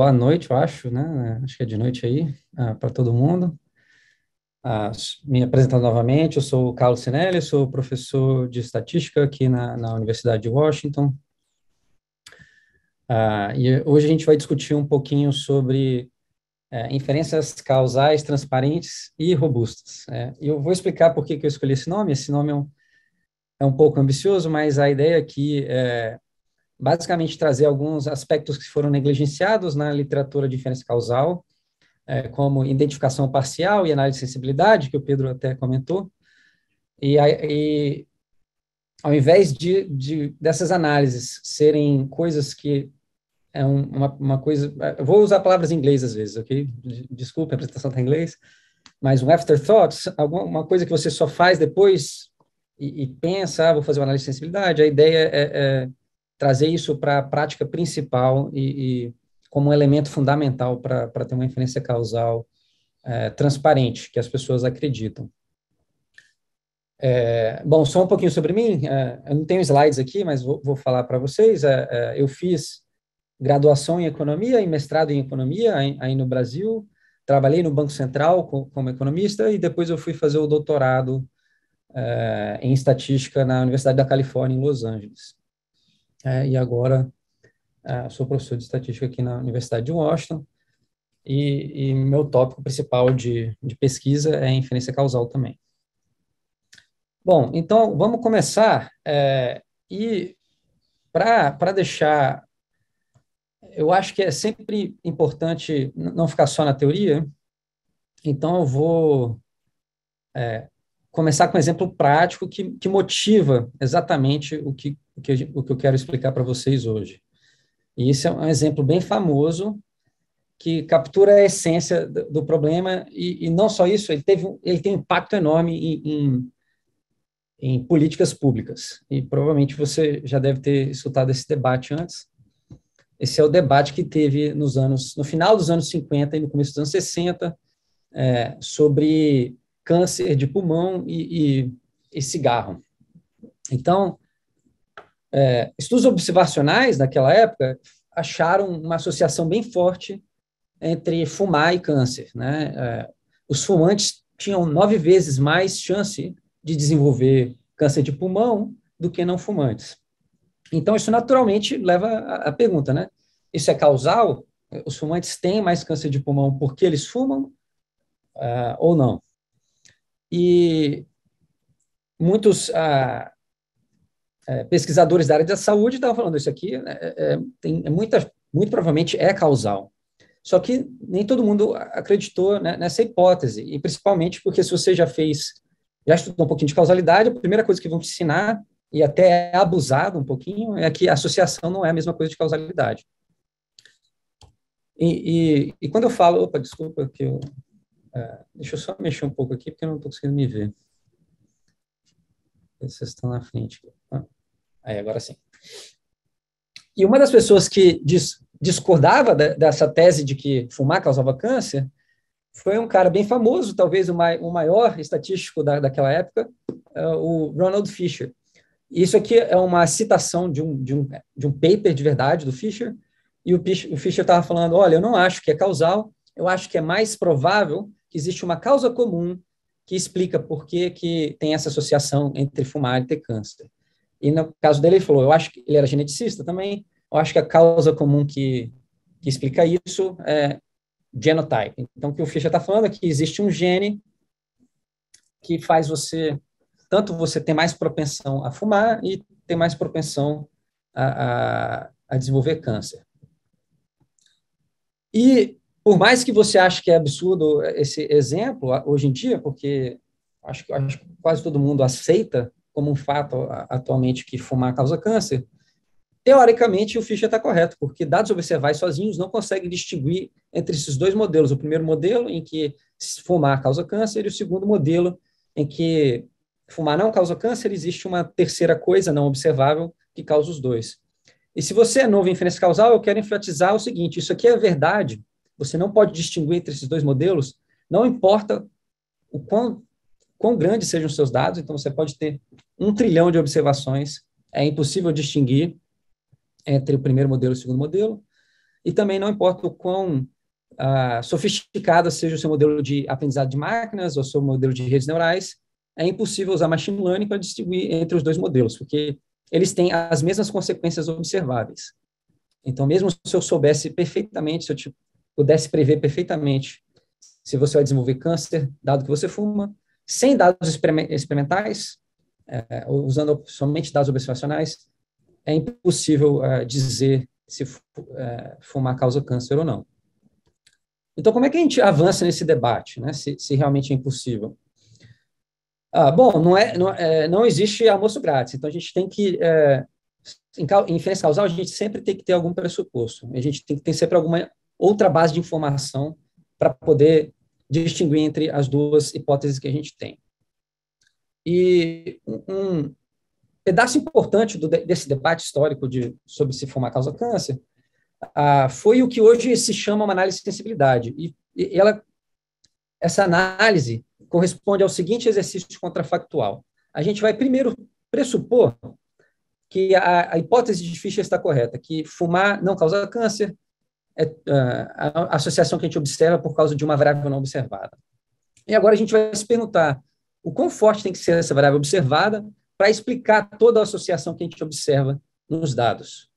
boa noite, eu acho, né? Acho que é de noite aí, uh, ah, para todo mundo. Uh, me apresentando novamente, eu sou o Carlos Sinelli, sou professor de estatística aqui na, na Universidade de Washington. Uh, e hoje a gente vai discutir um pouquinho sobre é, inferências causais transparentes e robustas. E é, eu vou explicar por que, que eu escolhi esse nome. Esse nome é um, é um pouco ambicioso, mas a ideia aqui é basicamente trazer alguns aspectos que foram negligenciados na literatura de inferência causal, é, como identificação parcial e análise de sensibilidade, que o Pedro até comentou, e, e ao invés de, de, dessas análises serem coisas que é um, uma, uma, coisa, eu vou usar palavras em inglês às vezes, ok? Desculpa, a apresentação está em inglês, mas um afterthoughts alguma coisa que você só faz depois e, e pensa, ah, vou fazer uma análise de sensibilidade, a ideia é, é trazer isso para a prática principal e, e, como um elemento fundamental para ter uma inferência causal é, transparente, que as pessoas acreditam. É, bom, só um pouquinho sobre mim. É, eu não tenho slides aqui, mas vou, vou falar para vocês. É, é, eu fiz graduação em economia e mestrado em economia aí no Brasil. Trabalhei no Banco Central como economista e depois eu fui fazer o doutorado é, em estatística na Universidade da Califórnia, em Los Angeles é, e agora é, sou professor de estatística aqui na Universidade de Washington. E, e meu tópico principal de, de pesquisa é inferência causal também. Bom, então vamos começar. É, e para deixar, eu acho que é sempre importante não ficar só na teoria, então eu vou é, começar com um exemplo prático que, que motiva exatamente o que o que, eu, o que eu quero explicar para vocês hoje. E esse é um exemplo bem famoso que captura a essência do, do problema e, e, não só isso, ele, teve, ele tem um impacto enorme em, em, em políticas públicas. E provavelmente você já deve ter escutado esse debate antes. Esse é o debate que teve nos anos, no final dos anos 50 e no começo dos anos 60, é, sobre câncer de pulmão e, e, e cigarro. Então, é, estudos observacionais, naquela época, acharam uma associação bem forte entre fumar e câncer. Né? É, os fumantes tinham nove vezes mais chance de desenvolver câncer de pulmão do que não fumantes. Então, isso naturalmente leva à pergunta, né? Isso é causal? Os fumantes têm mais câncer de pulmão porque eles fumam uh, ou não? E muitos uh, é, pesquisadores da área da saúde estavam falando isso aqui, né, é, é, tem, é muita, muito provavelmente é causal. Só que nem todo mundo acreditou né, nessa hipótese, e principalmente porque se você já fez, já estudou um pouquinho de causalidade, a primeira coisa que vão te ensinar, e até é abusado um pouquinho, é que associação não é a mesma coisa de causalidade. E, e, e quando eu falo, opa, desculpa que eu, é, deixa eu só mexer um pouco aqui, porque eu não estou conseguindo me ver. Vocês estão na frente. Ah. Aí, agora sim. E uma das pessoas que discordava da, dessa tese de que fumar causava câncer foi um cara bem famoso, talvez o, mai o maior estatístico da, daquela época, uh, o Ronald Fisher. Isso aqui é uma citação de um, de um, de um paper de verdade do Fisher, e o, o Fisher estava falando, olha, eu não acho que é causal, eu acho que é mais provável que existe uma causa comum que explica por que, que tem essa associação entre fumar e ter câncer. E no caso dele, ele falou: eu acho que ele era geneticista também, eu acho que a causa comum que, que explica isso é genotype. Então, o que o Fischer está falando é que existe um gene que faz você, tanto você ter mais propensão a fumar e ter mais propensão a, a, a desenvolver câncer. E por mais que você ache que é absurdo esse exemplo hoje em dia, porque acho, acho que quase todo mundo aceita como um fato atualmente que fumar causa câncer, teoricamente o Fischer está correto, porque dados observais sozinhos não conseguem distinguir entre esses dois modelos. O primeiro modelo, em que fumar causa câncer, e o segundo modelo, em que fumar não causa câncer, existe uma terceira coisa não observável que causa os dois. E se você é novo em inferência causal, eu quero enfatizar o seguinte: isso aqui é verdade. Você não pode distinguir entre esses dois modelos, não importa o quão quão grandes sejam os seus dados, então você pode ter um trilhão de observações, é impossível distinguir entre o primeiro modelo e o segundo modelo, e também não importa o quão uh, sofisticado seja o seu modelo de aprendizado de máquinas ou seu modelo de redes neurais, é impossível usar machine learning para distinguir entre os dois modelos, porque eles têm as mesmas consequências observáveis. Então, mesmo se eu soubesse perfeitamente, se eu pudesse prever perfeitamente se você vai desenvolver câncer, dado que você fuma, sem dados experimentais, é, usando somente dados observacionais, é impossível é, dizer se é, fumar causa câncer ou não. Então, como é que a gente avança nesse debate, né, se, se realmente é impossível? Ah, bom, não, é, não, é, não, existe almoço grátis, então a gente tem que, é, em, em inferência causal, a gente sempre tem que ter algum pressuposto, a gente tem que ter sempre alguma outra base de informação para poder distinguir entre as duas hipóteses que a gente tem. E um pedaço importante do, desse debate histórico de, sobre se fumar causa câncer ah, foi o que hoje se chama uma análise de sensibilidade. E, e ela, essa análise corresponde ao seguinte exercício contrafactual. A gente vai primeiro pressupor que a, a hipótese de Fischer está correta, que fumar não causa câncer, é, é a associação que a gente observa por causa de uma variável não observada. E agora a gente vai se perguntar o quão forte tem que ser essa variável observada para explicar toda a associação que a gente observa nos dados.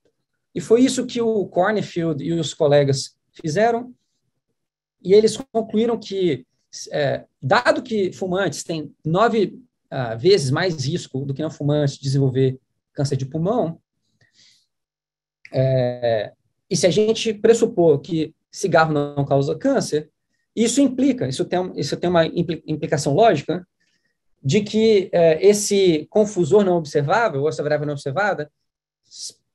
E foi isso que o Cornfield e os colegas fizeram, e eles concluíram que, é, dado que fumantes têm nove ah, vezes mais risco do que não fumantes de desenvolver câncer de pulmão, é, e se a gente pressupor que cigarro não causa câncer, isso implica, isso tem, isso tem uma implicação lógica de que é, esse confusor não observável, ou essa variável não observada,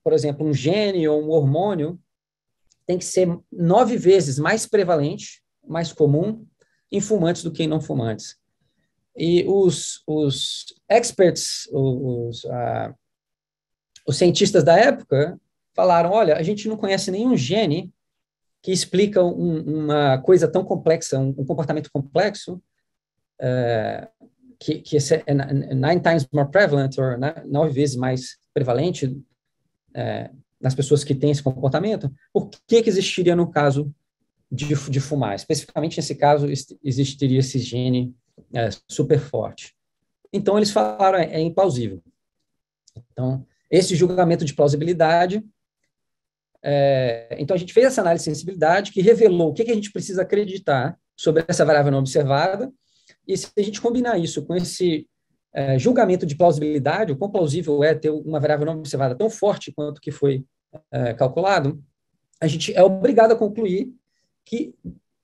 por exemplo, um gene ou um hormônio, tem que ser nove vezes mais prevalente, mais comum, em fumantes do que em não fumantes. E os, os experts, os, os cientistas da época, falaram: olha, a gente não conhece nenhum gene que explica um, uma coisa tão complexa, um, um comportamento complexo, uh, que, que é nine times more prevalent, ou nove vezes mais prevalente uh, nas pessoas que têm esse comportamento, por que, que existiria no caso de, de fumar? Especificamente nesse caso, existiria esse gene uh, super forte. Então, eles falaram: é, é implausível. Então, esse julgamento de plausibilidade é, então, a gente fez essa análise de sensibilidade que revelou o que, que a gente precisa acreditar sobre essa variável não observada, e se a gente combinar isso com esse é, julgamento de plausibilidade, o quão plausível é ter uma variável não observada tão forte quanto que foi é, calculado, a gente é obrigado a concluir que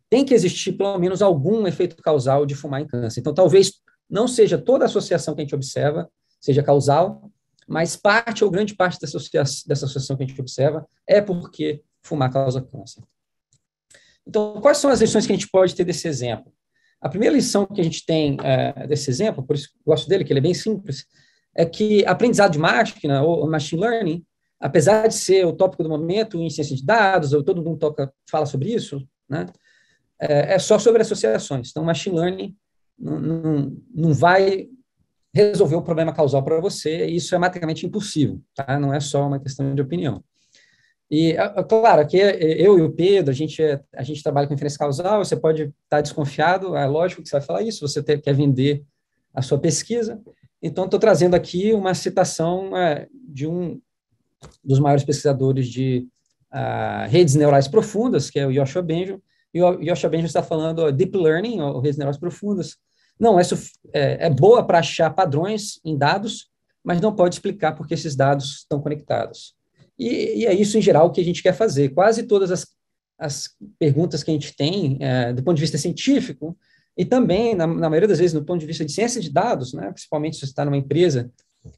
tem que existir pelo menos algum efeito causal de fumar em câncer. Então, talvez não seja toda a associação que a gente observa, seja causal, mas parte ou grande parte dessa associação, dessa associação que a gente observa é porque fumar causa câncer. Então, quais são as lições que a gente pode ter desse exemplo? A primeira lição que a gente tem é, desse exemplo, por isso que eu gosto dele, que ele é bem simples, é que aprendizado de máquina, ou machine learning, apesar de ser o tópico do momento em ciência de dados, ou todo mundo toca, fala sobre isso, né, é, é só sobre associações. Então, machine learning não, não, não vai resolver o problema causal para você, e isso é matematicamente impossível, tá? Não é só uma questão de opinião. E, é, é claro, que é, eu e o Pedro, a gente, é, a gente trabalha com inferência causal, você pode estar tá desconfiado, é lógico que você vai falar isso, você quer vender a sua pesquisa. Então, estou trazendo aqui uma citação é, de um dos maiores pesquisadores de uh, redes neurais profundas, que é o Yoshua Benjo, e o Yoshua Benjo está falando ó, Deep Learning, ou redes neurais profundas, não é, é, é boa para achar padrões em dados, mas não pode explicar por que esses dados estão conectados. E, e, é isso, em geral, que a gente quer fazer. Quase todas as, as perguntas que a gente tem, é, do ponto de vista científico, e também, na, na, maioria das vezes, do ponto de vista de ciência de dados, né, principalmente se você está numa empresa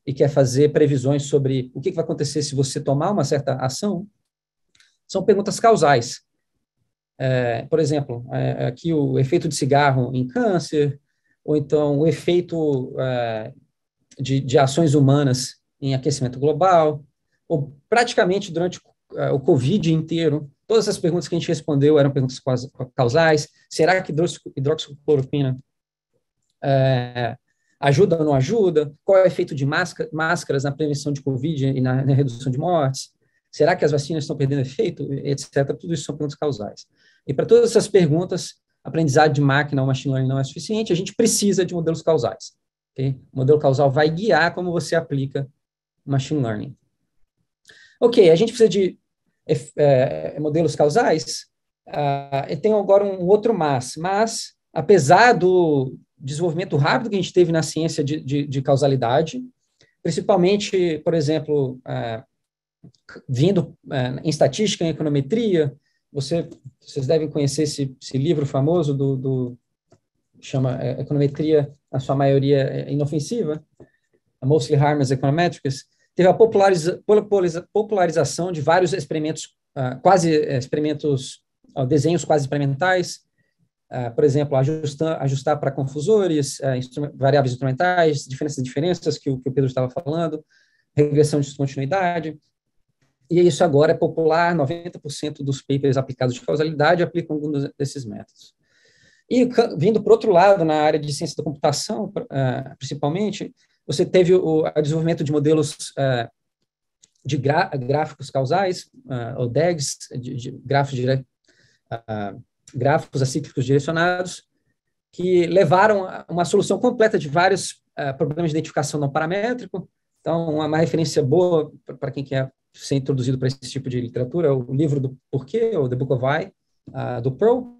e quer fazer previsões sobre o que, que vai acontecer se você tomar uma certa ação, são perguntas causais. É, por exemplo, é, aqui o efeito de cigarro em câncer, ou então o efeito é, de, de, ações humanas em aquecimento global, ou praticamente durante é, o Covid inteiro, todas as perguntas que a gente respondeu eram perguntas causais, será que hidroxicloroquina é, ajuda ou não ajuda? Qual é o efeito de máscara, máscaras na prevenção de Covid e na, na redução de mortes? Será que as vacinas estão perdendo efeito, etc. Tudo isso são perguntas causais. E para todas essas perguntas, aprendizado de máquina ou machine learning não é suficiente, a gente precisa de modelos causais. Okay? O modelo causal vai guiar como você aplica machine learning. Ok, a gente precisa de é, modelos causais. Ah, uh, tem agora um outro mas, mas apesar do desenvolvimento rápido que a gente teve na ciência de, de, de causalidade, principalmente, por exemplo, uh, vindo uh, em estatística, em econometria, você, vocês devem conhecer esse, esse livro famoso do, do chama é, Econometria, na sua maioria é inofensiva, é Mostly Harmless Econometrics, teve a populariza, popularização de vários experimentos, uh, quase é, experimentos, uh, desenhos quase experimentais, uh, por exemplo, ajustar, ajustar para confusores, ah, instrum, variáveis instrumentais, diferenças diferenças que o, que o Pedro estava falando, regressão de descontinuidade. E é isso agora é popular, 90% dos papers aplicados de causalidade aplicam algum desses métodos. E vindo para outro lado, na área de ciência da computação, eh, principalmente, você teve o, desenvolvimento de modelos eh, de gráficos causais, eh, ou DEGs, de, de gráficos, dire... gráficos acíclicos direcionados, que levaram a uma solução completa de vários problemas de identificação não paramétrico. Então, uma, referência boa para quem quer ser introduzido para esse tipo de literatura, o livro do Porquê, o The Book of Why, uh, ah, do Pearl.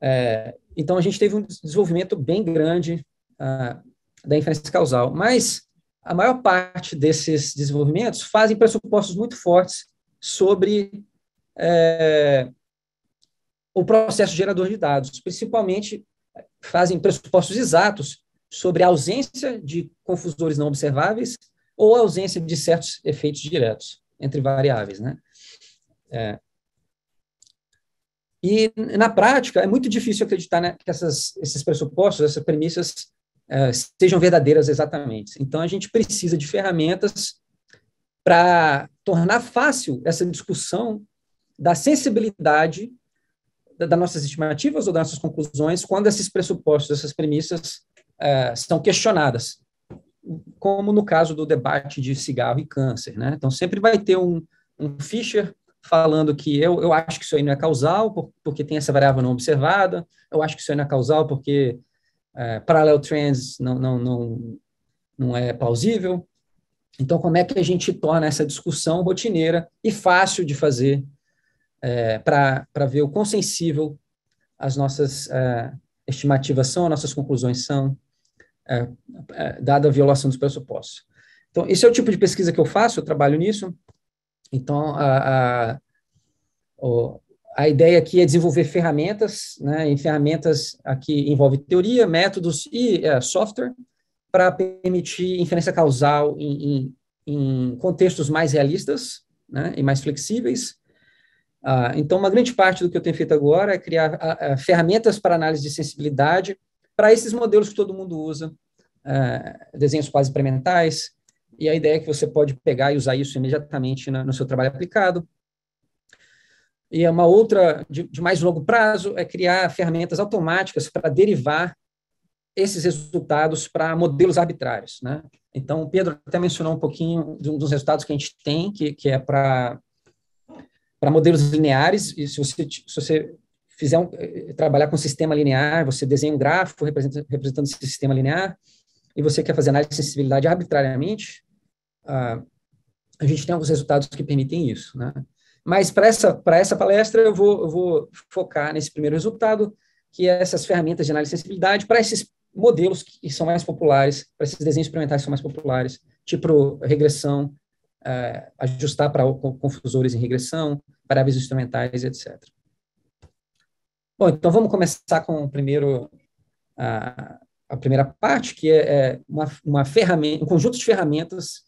É, então, a gente teve um desenvolvimento bem grande uh, da inferência causal, mas a maior parte desses desenvolvimentos fazem pressupostos muito fortes sobre é, o processo gerador de dados, principalmente fazem pressupostos exatos sobre a ausência de confusores não observáveis ou ausência de certos efeitos diretos entre variáveis, né? É. E, na prática, é muito difícil acreditar né, que essas, esses pressupostos, essas premissas, é, sejam verdadeiras exatamente. Então, a gente precisa de ferramentas para tornar fácil essa discussão da sensibilidade das nossas estimativas ou das nossas conclusões quando esses pressupostos, essas premissas é, são questionadas como no caso do debate de cigarro e câncer. Né? Então, sempre vai ter um, um Fischer falando que eu, eu acho que isso aí não é causal, porque tem essa variável não observada, eu acho que isso aí não é causal porque é, parallel trends não, não, não, não é plausível. Então, como é que a gente torna essa discussão rotineira e fácil de fazer é, para ver o quão sensível as nossas é, estimativas são, as nossas conclusões são? é, é, dada a violação dos pressupostos. Então, esse é o tipo de pesquisa que eu faço, eu trabalho nisso. Então, a, a, a ideia aqui é desenvolver ferramentas, né, e ferramentas aqui envolve teoria, métodos e é, software, para permitir inferência causal em, em, em, contextos mais realistas né, e mais flexíveis. Ah, então, uma grande parte do que eu tenho feito agora é criar a, ah, a, ah, ferramentas para análise de sensibilidade para esses modelos que todo mundo usa, uh, desenhos quase experimentais, e a ideia é que você pode pegar e usar isso imediatamente no seu trabalho aplicado. E é uma outra, de, de mais longo prazo, é criar ferramentas automáticas para derivar esses resultados para modelos arbitrários. Né? Então, o Pedro até mencionou um pouquinho de um dos resultados que a gente tem, que, que é para para modelos lineares, e se você, se você fizer um, eh, eh, trabalhar com sistema linear, você desenha um gráfico representando, representando esse sistema linear, e você quer fazer análise de sensibilidade arbitrariamente, uh, a gente tem alguns resultados que permitem isso, né? Mas para essa, essa palestra eu vou, eu vou focar nesse primeiro resultado, que é essas ferramentas de análise de sensibilidade para esses modelos que são mais populares, para esses desenhos experimentais que são mais populares, tipo regressão, uh, ajustar para confusores em regressão, variáveis instrumentais, etc. Bom, então vamos começar com o primeiro, a, a primeira parte, que é, é uma, uma, ferramenta, um conjunto de ferramentas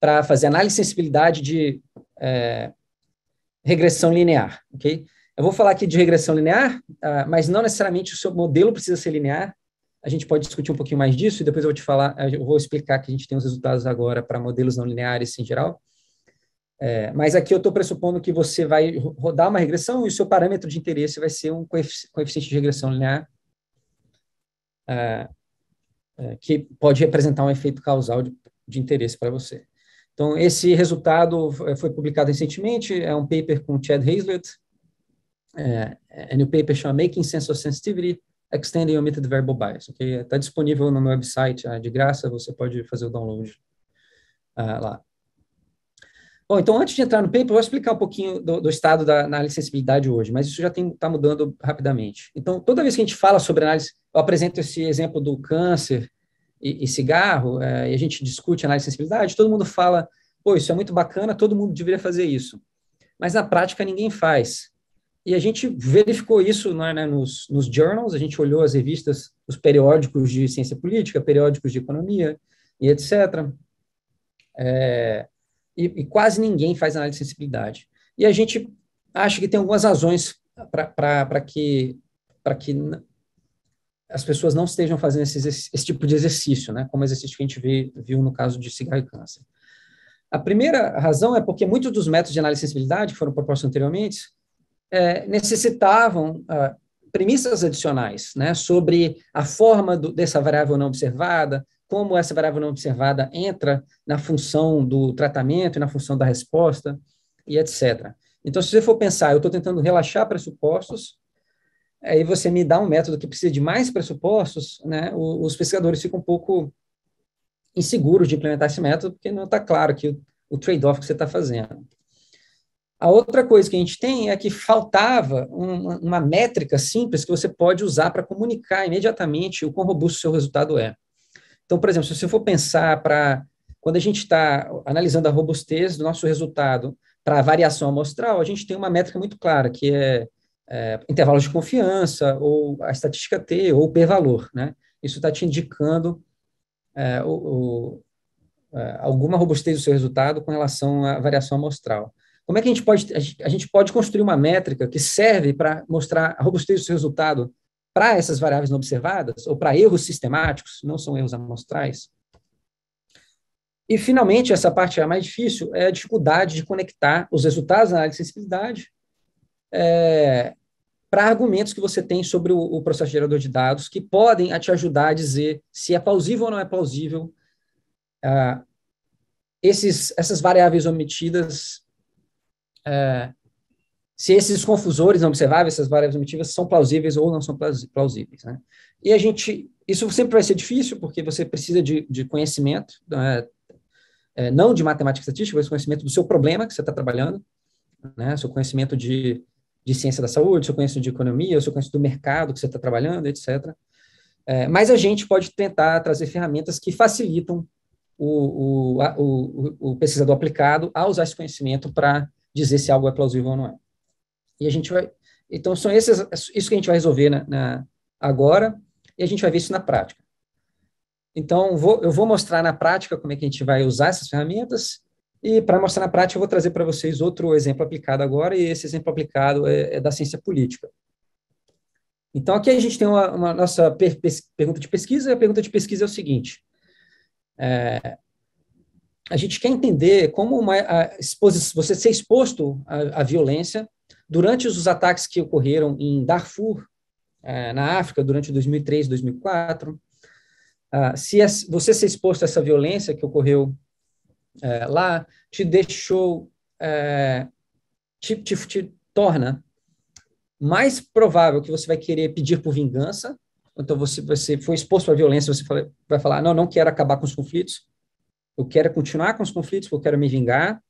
para fazer análise de sensibilidade de é, regressão linear, ok? Eu vou falar aqui de regressão linear, uh, mas não necessariamente o seu modelo precisa ser linear. A gente pode discutir um pouquinho mais disso e depois eu vou te falar, eu vou explicar que a gente tem os resultados agora para modelos não lineares em geral. É, mas aqui eu estou pressupondo que você vai rodar uma regressão e o seu parâmetro de interesse vai ser um coeficiente de regressão linear é, é, que pode representar um efeito causal de, de interesse para você. Então, esse resultado é, foi publicado recentemente, é um paper com Chad Hazlett, é, é, e o paper chama Making Sense of Sensitivity, Extending Omitted Verbal Bias. Está okay? Tá disponível no meu website ah, de graça, você pode fazer o download uh, lá. Bom, então antes de entrar no paper, eu vou explicar um pouquinho do, do estado da análise de sensibilidade hoje, mas isso já está mudando rapidamente. Então, toda vez que a gente fala sobre análise, eu apresento esse exemplo do câncer e, e cigarro, é, e a gente discute análise de sensibilidade, todo mundo fala, pô, isso é muito bacana, todo mundo deveria fazer isso. Mas na prática ninguém faz. E a gente verificou isso né, né nos, nos journals, a gente olhou as revistas, os periódicos de ciência política, periódicos de economia e etc. É, e, e quase ninguém faz análise de sensibilidade. E a gente acha que tem algumas razões para que, que as pessoas não estejam fazendo esse, esse, tipo de exercício, né? Como exercício que a gente vê, viu no caso de cigarro e câncer. A primeira razão é porque muitos dos métodos de análise de sensibilidade que foram propostos anteriormente é, necessitavam ah, premissas adicionais, né? Sobre a forma do, dessa variável não observada, como essa variável não observada entra na função do tratamento, e na função da resposta e etc. Então, se você for pensar, eu estou tentando relaxar pressupostos, aí você me dá um método que precisa de mais pressupostos, né? Os pesquisadores ficam um pouco inseguros de implementar esse método, porque não está claro que o, o trade-off que você está fazendo. A outra coisa que a gente tem é que faltava uma, uma métrica simples que você pode usar para comunicar imediatamente o quão robusto o seu resultado é. Então, por exemplo, se você for pensar para quando a gente está analisando a robustez do nosso resultado para a variação amostral, a gente tem uma métrica muito clara, que é, é intervalos de confiança, ou a estatística T, ou P-valor. Né? Isso está te indicando é, o, o, é, alguma robustez do seu resultado com relação à variação amostral. Como é que a gente pode, a gente pode construir uma métrica que serve para mostrar a robustez do seu resultado para essas variáveis não observadas, ou para erros sistemáticos, não são erros amostrais. E, finalmente, essa parte é a mais difícil, é a dificuldade de conectar os resultados da análise de sensibilidade é, para argumentos que você tem sobre o, o processo gerador de dados, que podem te ajudar a dizer se é plausível ou não é plausível ah, esses, essas variáveis omitidas é, se esses confusores observáveis, essas variáveis omitivas, são plausíveis ou não são plausíveis. Né? E a gente, isso sempre vai ser difícil, porque você precisa de, de conhecimento, né? é, não de matemática e estatística, mas conhecimento do seu problema que você está trabalhando, né? seu conhecimento de, de ciência da saúde, seu conhecimento de economia, seu conhecimento do mercado que você está trabalhando, etc. É, mas a gente pode tentar trazer ferramentas que facilitam o, o, a, o, o pesquisador aplicado a usar esse conhecimento para dizer se algo é plausível ou não é. E a gente vai. Então, são esses, isso que a gente vai resolver na, na agora, e a gente vai ver isso na prática. Então, vou, eu vou mostrar na prática como é que a gente vai usar essas ferramentas, e para mostrar na prática, eu vou trazer para vocês outro exemplo aplicado agora, e esse exemplo aplicado é, é da ciência política. Então, aqui a gente tem uma, uma nossa per, pergunta de pesquisa, e a pergunta de pesquisa é o seguinte: é, a gente quer entender como uma, a, você ser exposto à violência Durante os ataques que ocorreram em Darfur, eh, na África, durante 2003, 2004, ah, se você ser exposto a essa violência que ocorreu eh, lá, te deixou, eh, te, te, te torna mais provável que você vai querer pedir por vingança, então você, você foi exposto à violência, você vai falar, não, não quero acabar com os conflitos, eu quero continuar com os conflitos, eu quero me vingar,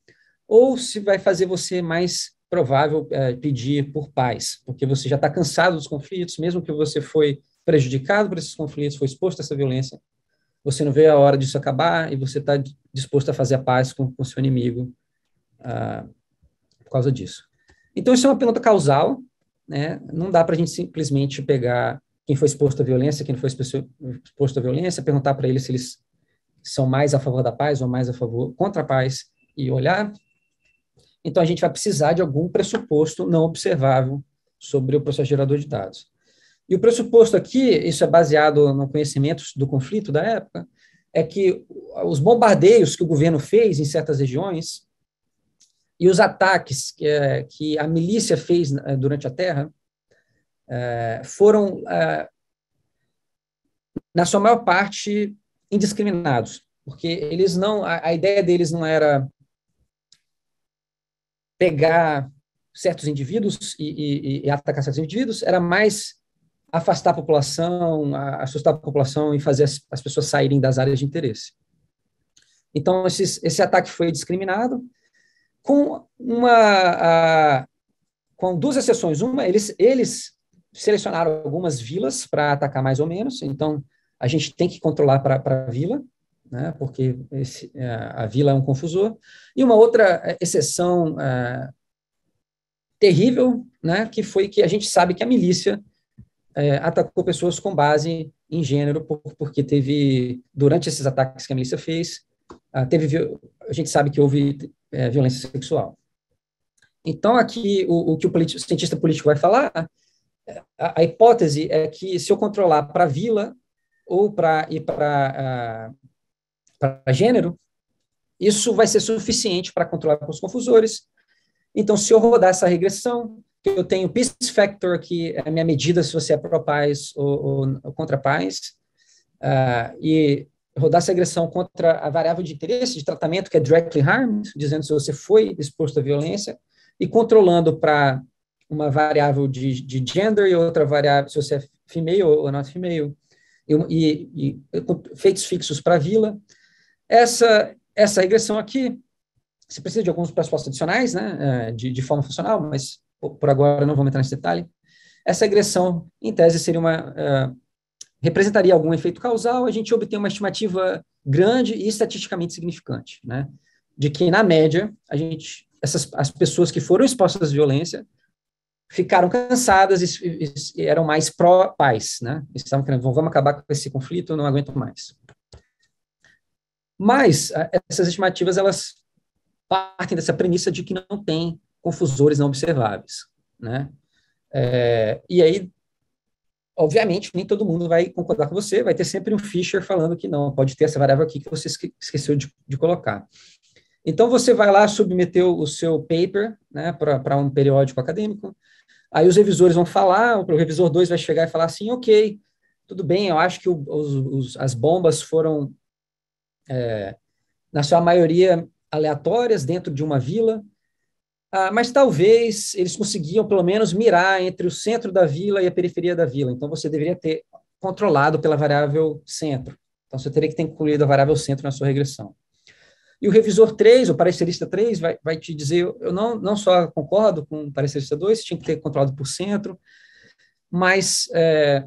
ou se vai fazer você mais provável é, pedir por paz, porque você já está cansado dos conflitos, mesmo que você foi prejudicado por esses conflitos, foi exposto a essa violência, você não vê a hora disso acabar e você está disposto a fazer a paz com o seu inimigo ah, por causa disso. Então, isso é uma pergunta causal, né? não dá para a gente simplesmente pegar quem foi exposto à violência, quem não foi exposto à violência, perguntar para eles se eles são mais a favor da paz ou mais a favor contra a paz e olhar então, a gente vai precisar de algum pressuposto não observável sobre o processo gerador de dados. E o pressuposto aqui, isso é baseado no conhecimento do conflito da época, é que os bombardeios que o governo fez em certas regiões e os ataques que, é, que a milícia fez é, durante a terra é, foram, é, na sua maior parte, indiscriminados, porque eles não, a, a ideia deles não era pegar certos indivíduos e, e, e atacar certos indivíduos, era mais afastar a população, assustar a população e fazer as, as pessoas saírem das áreas de interesse. Então, esses, esse ataque foi discriminado com uma. A, com duas exceções. Uma, eles, eles selecionaram algumas vilas para atacar mais ou menos, então a gente tem que controlar para a vila, né, porque esse, é, a, vila é um confusor. E uma outra é, exceção é, terrível, né, que foi que a gente sabe que a milícia é, atacou pessoas com base em gênero, por, porque teve, durante esses ataques que a milícia fez, a, ah, teve, a gente sabe que houve é, violência sexual. Então, aqui, o, o que o, o, cientista político vai falar, a, a hipótese é que se eu controlar para a vila ou para ir para ah, para gênero, isso vai ser suficiente para controlar os confusores. Então, se eu rodar essa regressão, eu tenho peace factor, que é a minha medida se você é pró pais ou, ou, ou, contra pais uh, e rodar essa regressão contra a variável de interesse de tratamento, que é directly harmed, dizendo se você foi exposto à violência, e controlando para uma variável de, de gender e outra variável, se você é female ou not female, e, e, e feitos fixos para vila, essa, essa regressão aqui, você precisa de alguns pressupostos adicionais, né, eh, de, de forma funcional, mas por agora não vou entrar nesse detalhe. Essa regressão, em tese, seria uma, uh, representaria algum efeito causal, a gente obtém uma estimativa grande e estatisticamente significante, né, de que, na média, a gente, essas, as pessoas que foram expostas à violência ficaram cansadas e, e, e eram mais pró-paz, né, estavam querendo, vamos acabar com esse conflito, não aguento mais. Mas eh, essas estimativas elas partem dessa premissa de que não tem confusores não observáveis, né? É, e aí, obviamente, nem todo mundo vai concordar com você, vai ter sempre um Fischer falando que não, pode ter essa variável aqui que você esqueceu de, de colocar. Então, você vai lá, submeter o seu paper né, para um periódico acadêmico, aí os revisores vão falar, o revisor 2 vai chegar e falar assim, ok, tudo bem, eu acho que o, os, as bombas foram é, na sua maioria aleatórias dentro de uma vila, ah, mas talvez eles conseguiam pelo menos mirar entre o centro da vila e a periferia da vila. Então você deveria ter controlado pela variável centro. Então você teria que ter incluído a variável centro na sua regressão. E o revisor 3, o parecerista 3, vai, vai te dizer: eu não, não só concordo com o parecerista 2, tinha que ter controlado por centro, mas é,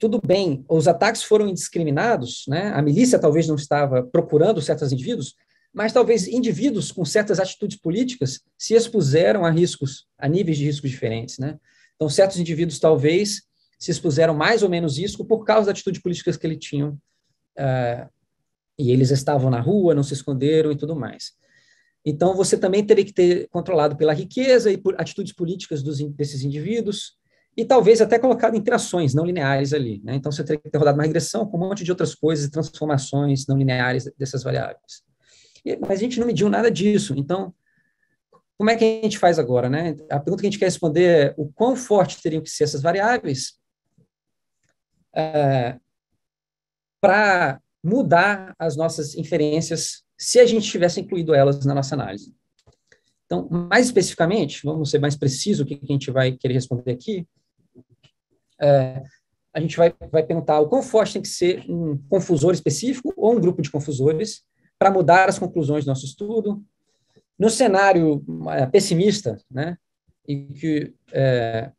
tudo bem, os ataques foram indiscriminados, né? a milícia talvez não estava procurando certos indivíduos, mas talvez indivíduos com certas atitudes políticas se expuseram a riscos, a níveis de riscos diferentes. Né? Então, certos indivíduos talvez se expuseram mais ou menos risco por causa da atitude políticas que eles tinham, uh, eh, e eles estavam na rua, não se esconderam e tudo mais. Então, você também teria que ter controlado pela riqueza e por atitudes políticas dos, desses indivíduos, e talvez até colocado interações não lineares ali. Né? Então, você teria que ter rodado uma regressão com um monte de outras coisas e transformações não lineares dessas variáveis. E, mas a gente não mediu nada disso. Então, como é que a gente faz agora? Né? A pergunta que a gente quer responder é o quão forte teriam que ser essas variáveis é, para mudar as nossas inferências se a gente tivesse incluído elas na nossa análise. Então, mais especificamente, vamos ser mais preciso o que a gente vai querer responder aqui, é, a gente vai, vai perguntar o quão forte tem que ser um confusor específico ou um grupo de confusores para mudar as conclusões do nosso estudo. No cenário é, pessimista, né, em que é,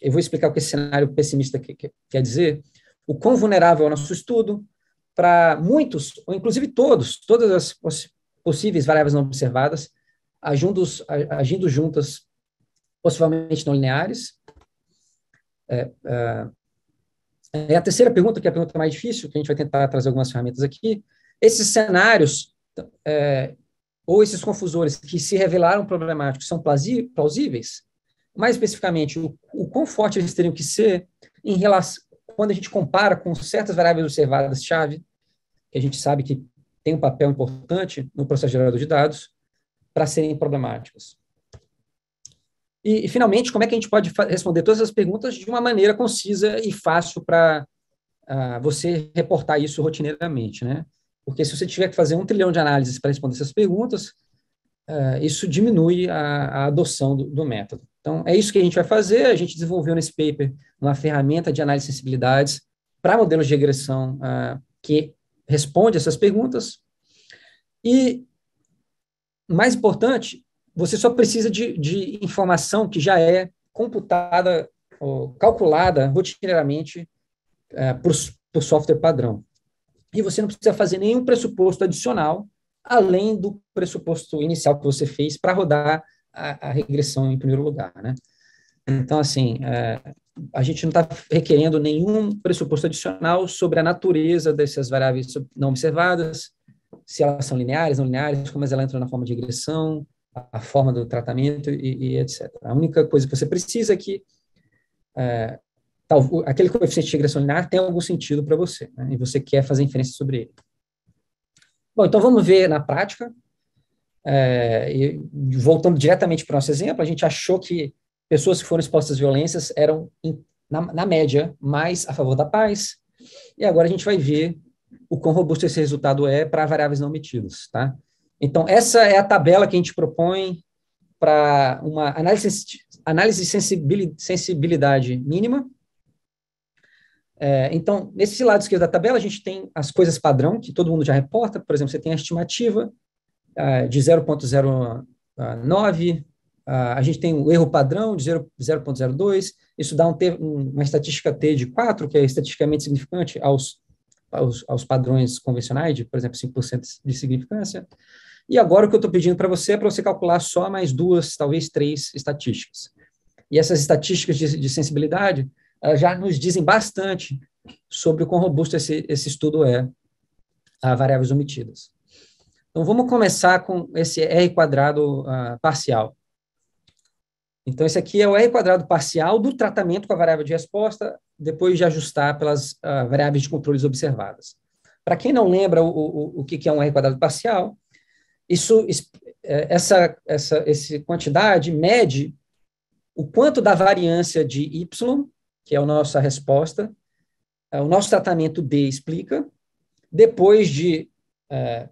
eu vou explicar o que esse cenário pessimista que, que, quer dizer, o quão vulnerável é o nosso estudo para muitos, ou inclusive todos, todas as poss possíveis variáveis não observadas, agindo, agindo juntas, possivelmente não lineares, é, é, é, a terceira pergunta, que é a pergunta mais difícil, que a gente vai tentar trazer algumas ferramentas aqui. Esses cenários é, ou esses confusores que se revelaram problemáticos são plausíveis? Mais especificamente, o, o quão forte eles teriam que ser em relação, quando a gente compara com certas variáveis observadas-chave, que a gente sabe que tem um papel importante no processo gerador de dados, para serem problemáticas. E, e, finalmente, como é que a gente pode responder todas essas perguntas de uma maneira concisa e fácil para uh, ah, você reportar isso rotineiramente, né? Porque se você tiver que fazer um trilhão de análises para responder essas perguntas, uh, isso diminui a, a adoção do, do, método. Então, é isso que a gente vai fazer. A gente desenvolveu nesse paper uma ferramenta de análise de sensibilidades para modelos de regressão uh, que responde essas perguntas. E, mais importante, você só precisa de, de informação que já é computada, ou calculada rotineiramente é, por, por software padrão. E você não precisa fazer nenhum pressuposto adicional, além do pressuposto inicial que você fez para rodar a, a, regressão em primeiro lugar, né? Então, assim, é, a gente não está requerendo nenhum pressuposto adicional sobre a natureza dessas variáveis não observadas, se elas são lineares, não lineares, como elas entram na forma de regressão, a forma do tratamento e, e, etc. A única coisa que você precisa é que é, tal, aquele coeficiente de regressão linear tem algum sentido para você, né? e você quer fazer inferência sobre ele. Bom, então vamos ver na prática. É, e, voltando diretamente para o nosso exemplo, a gente achou que pessoas que foram expostas a violências eram, in, na, na média, mais a favor da paz, e agora a gente vai ver o quão robusto esse resultado é para variáveis não omitidas, tá? Então, essa é a tabela que a gente propõe para uma análise, análise de sensibilidade, mínima. É, então, nesse lado esquerdo da tabela, a gente tem as coisas padrão, que todo mundo já reporta. Por exemplo, você tem a estimativa uh, de 0,09, uh, a gente tem o erro padrão de 0,02. Isso dá um uma estatística T de 4, que é estatisticamente significante aos, aos, aos padrões convencionais, de, por exemplo, 5% de significância. E agora o que eu estou pedindo para você é para você calcular só mais duas, talvez três estatísticas. E essas estatísticas de, de sensibilidade já nos dizem bastante sobre o quão robusto esse, esse estudo é a variáveis omitidas. Então, vamos começar com esse R quadrado uh, parcial. Então, esse aqui é o R quadrado parcial do tratamento com a variável de resposta, depois de ajustar pelas uh, variáveis de controles observadas. Para quem não lembra o, o, o que é um R quadrado parcial, isso, é, essa, essa, esse quantidade mede o quanto da variância de Y, que é a nossa resposta, é, o nosso tratamento D explica, depois de é,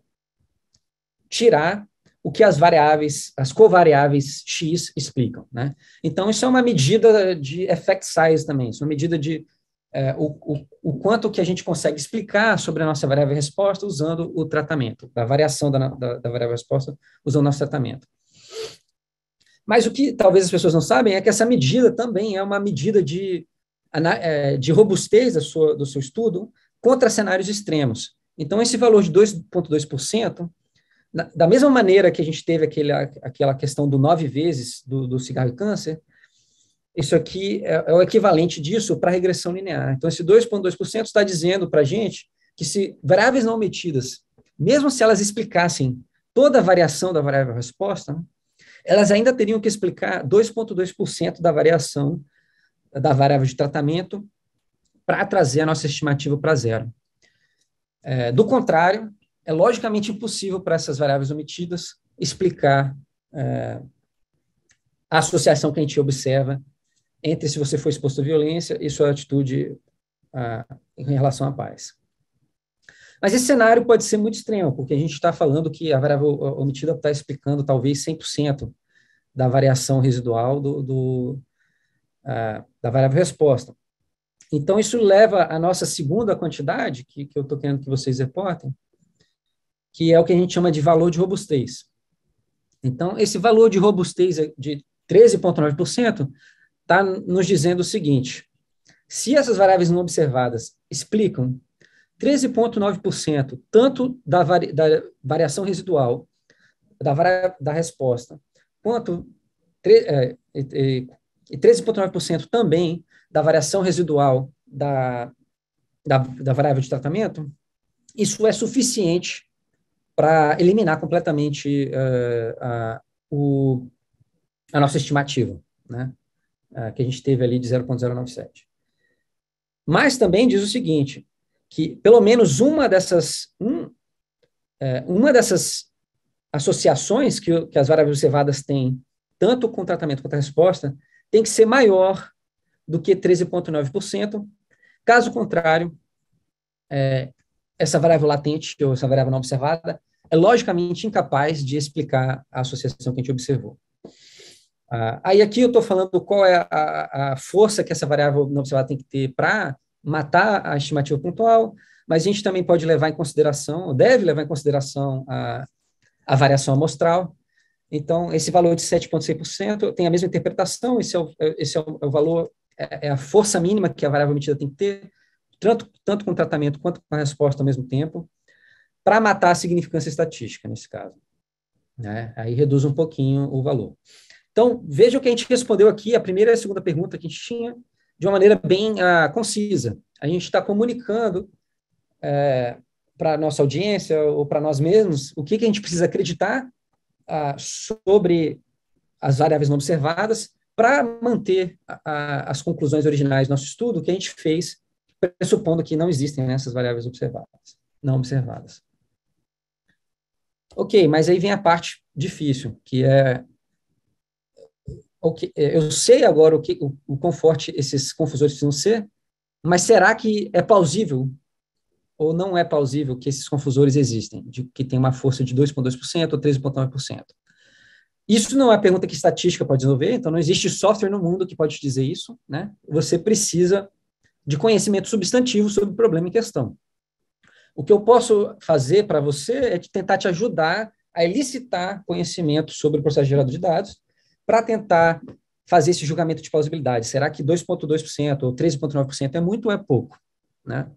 tirar o que as variáveis, as covariáveis X explicam. Né? Então, isso é uma medida de effect size também, isso é uma medida de é, o, o, o, quanto que a gente consegue explicar sobre a nossa variável resposta usando o tratamento, a variação da, da, da variável resposta usando o nosso tratamento. Mas o que talvez as pessoas não sabem é que essa medida também é uma medida de, é, de robustez da sua, do seu estudo contra cenários extremos. Então, esse valor de 2,2%, da mesma maneira que a gente teve aquele, aquela questão do nove vezes do, do cigarro e câncer, isso aqui é, é o equivalente disso para a regressão linear. Então, esse 2,2% está dizendo para a gente que se variáveis não omitidas, mesmo se elas explicassem toda a variação da variável resposta, né, elas ainda teriam que explicar 2,2% da variação da variável de tratamento para trazer a nossa estimativa para zero. É, do contrário, é logicamente impossível para essas variáveis omitidas explicar é, a associação que a gente observa entre se você foi exposto à violência e sua atitude ah, em relação à paz. Mas esse cenário pode ser muito extremo, porque a gente está falando que a variável omitida está explicando talvez 100% da variação residual do, do ah, da variável resposta. Então, isso leva à nossa segunda quantidade, que, que eu estou querendo que vocês reportem, que é o que a gente chama de valor de robustez. Então, esse valor de robustez de 13,9% está nos dizendo o seguinte: se essas variáveis não observadas explicam 13,9% tanto da, vari, da, variação residual da, da resposta, quanto é, e, e 13,9% também da variação residual da, da, da, variável de tratamento, isso é suficiente para eliminar completamente uh, o, a nossa estimativa. Né? Ah, que a gente teve ali de 0,097. Mas também diz o seguinte, que pelo menos uma dessas, um, é, uma dessas associações que, que as variáveis observadas têm, tanto com tratamento quanto a resposta, tem que ser maior do que 13,9%. Caso contrário, é, essa variável latente ou essa variável não observada é logicamente incapaz de explicar a associação que a gente observou. Ah, aí aqui eu estou falando qual é a, a, força que essa variável não observada tem que ter para matar a estimativa pontual, mas a gente também pode levar em consideração, deve levar em consideração a, a variação amostral. Então, esse valor de 7,6% tem a mesma interpretação, esse é o, esse é o, é valor, é, é a força mínima que a variável emitida tem que ter, tanto, tanto com tratamento quanto com a resposta ao mesmo tempo, para matar a significância estatística, nesse caso. Né? Aí reduz um pouquinho o valor. Então, veja o que a gente respondeu aqui, a primeira e a segunda pergunta que a gente tinha, de uma maneira bem uh, concisa. A gente está comunicando uh, é, para a nossa audiência ou para nós mesmos o que, que a gente precisa acreditar uh, sobre as variáveis não observadas para manter a, a, as conclusões originais do nosso estudo que a gente fez, pressupondo que não existem né, essas variáveis observadas, não observadas. Ok, mas aí vem a parte difícil, que é que, é, eu sei agora o, que, o, o quão forte esses confusores precisam ser, mas será que é plausível ou não é plausível que esses confusores existem, de que tem uma força de 2,2% ou 3,9%? Isso não é uma pergunta que estatística pode desenvolver, então não existe software no mundo que pode te dizer isso, né? Você precisa de conhecimento substantivo sobre o problema em questão. O que eu posso fazer para você é tentar te ajudar a elicitar conhecimento sobre o processo gerador de dados para tentar fazer esse julgamento de plausibilidade. Será que 2,2% ou 13,9% é muito ou é pouco? Né?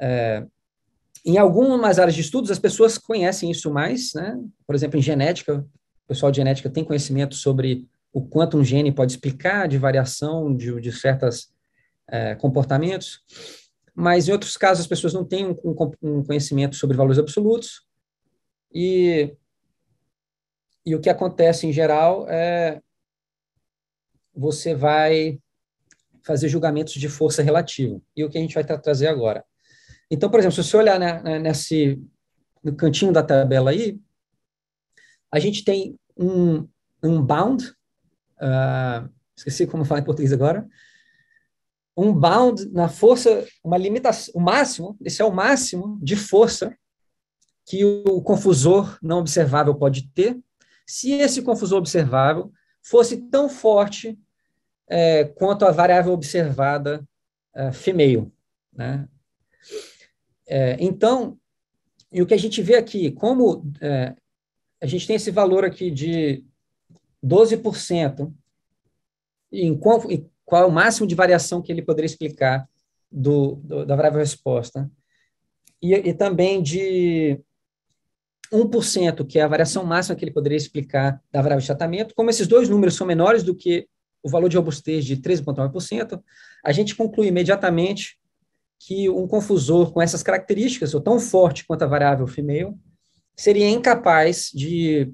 É, em algumas áreas de estudos, as pessoas conhecem isso mais. Né? Por exemplo, em genética, o pessoal de genética tem conhecimento sobre o quanto um gene pode explicar de variação de, de certos é, comportamentos. Mas em outros casos, as pessoas não têm um, um conhecimento sobre valores absolutos. E e o que acontece em geral é você vai fazer julgamentos de força relativa. E o que a gente vai trazer agora. Então, por exemplo, se você olhar né, né, nesse no cantinho da tabela aí, a gente tem um, um bound, uh, esqueci como falar em português agora, um bound na força, uma limitação, o máximo, esse é o máximo de força que o confusor não observável pode ter se esse confusor observável fosse tão forte é, quanto a variável observada é, female. Né? É, então, e o que a gente vê aqui, como é, a gente tem esse valor aqui de 12%, em qual, em qual é o máximo de variação que ele poderia explicar do, do da variável resposta, e, e também de 1%, que é a variação máxima que ele poderia explicar da variável de tratamento, como esses dois números são menores do que o valor de robustez de 13,9%, a gente conclui imediatamente que um confusor com essas características, ou tão forte quanto a variável female, seria incapaz de,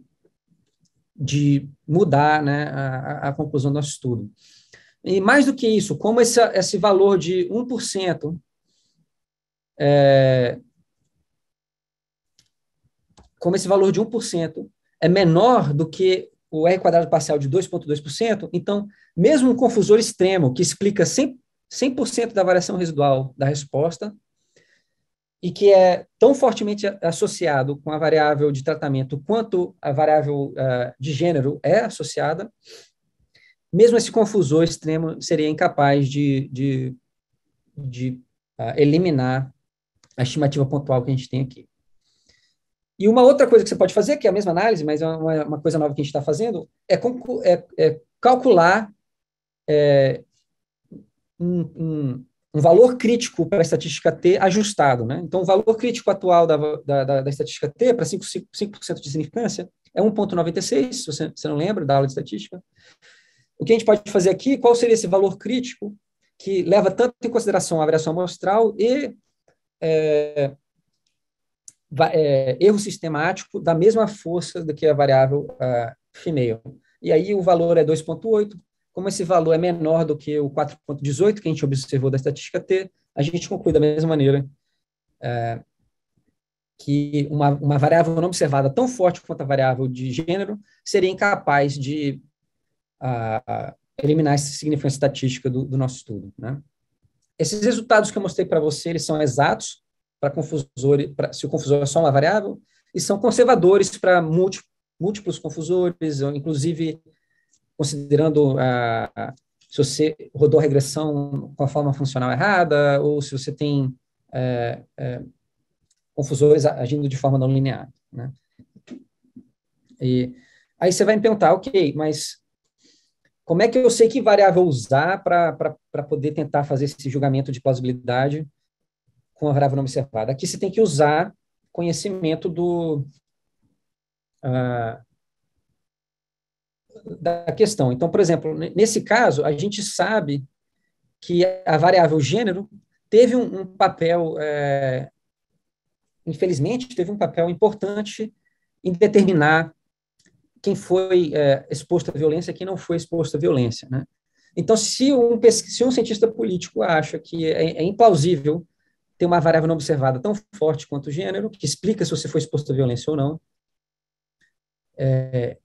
de mudar né, a, a conclusão do nosso estudo. E mais do que isso, como esse, esse valor de 1% é, como esse valor de 1% é menor do que o R quadrado parcial de 2,2%, então, mesmo um confusor extremo que explica 100%, 100 da variação residual da resposta e que é tão fortemente associado com a variável de tratamento quanto a variável uh, de gênero é associada, mesmo esse confusor extremo seria incapaz de, de, de uh, eliminar a estimativa pontual que a gente tem aqui. E uma outra coisa que você pode fazer, que é a mesma análise, mas é uma, uma coisa nova que a gente está fazendo, é, é, é calcular é, um, um, um, valor crítico para a estatística T ajustado. Né? Então, o valor crítico atual da, da, da, da estatística T para 5%, 5 de significância é 1,96, se você, você não lembra da aula de estatística. O que a gente pode fazer aqui, qual seria esse valor crítico que leva tanto em consideração a variação amostral e é, é, erro sistemático da mesma força do que a variável uh, female. E aí o valor é 2,8. Como esse valor é menor do que o 4,18 que a gente observou da estatística T, a gente conclui da mesma maneira uh, que uma, uma variável não observada tão forte quanto a variável de gênero seria incapaz de uh, eliminar essa significância estatística do, do nosso estudo. Né? Esses resultados que eu mostrei para você, eles são exatos, para confusores, pra, se o confusor é só uma variável, e são conservadores para múltiplos confusores, inclusive considerando a, ah, a, se você rodou a regressão com a forma funcional errada, ou se você tem é, é, confusores agindo de forma não linear. Né? E aí você vai me perguntar, ok, mas como é que eu sei que variável usar para poder tentar fazer esse julgamento de plausibilidade com a variável não observada. Aqui você tem que usar conhecimento do ah, da questão. Então, por exemplo, nesse caso, a gente sabe que a variável gênero teve um, um papel, é, infelizmente, teve um papel importante em determinar quem foi é, exposto à violência e quem não foi exposto à violência. Né? Então, se um, se um cientista político acha que é, é implausível tem uma variável não observada tão forte quanto o gênero, que explica se você foi exposto à violência ou não. É,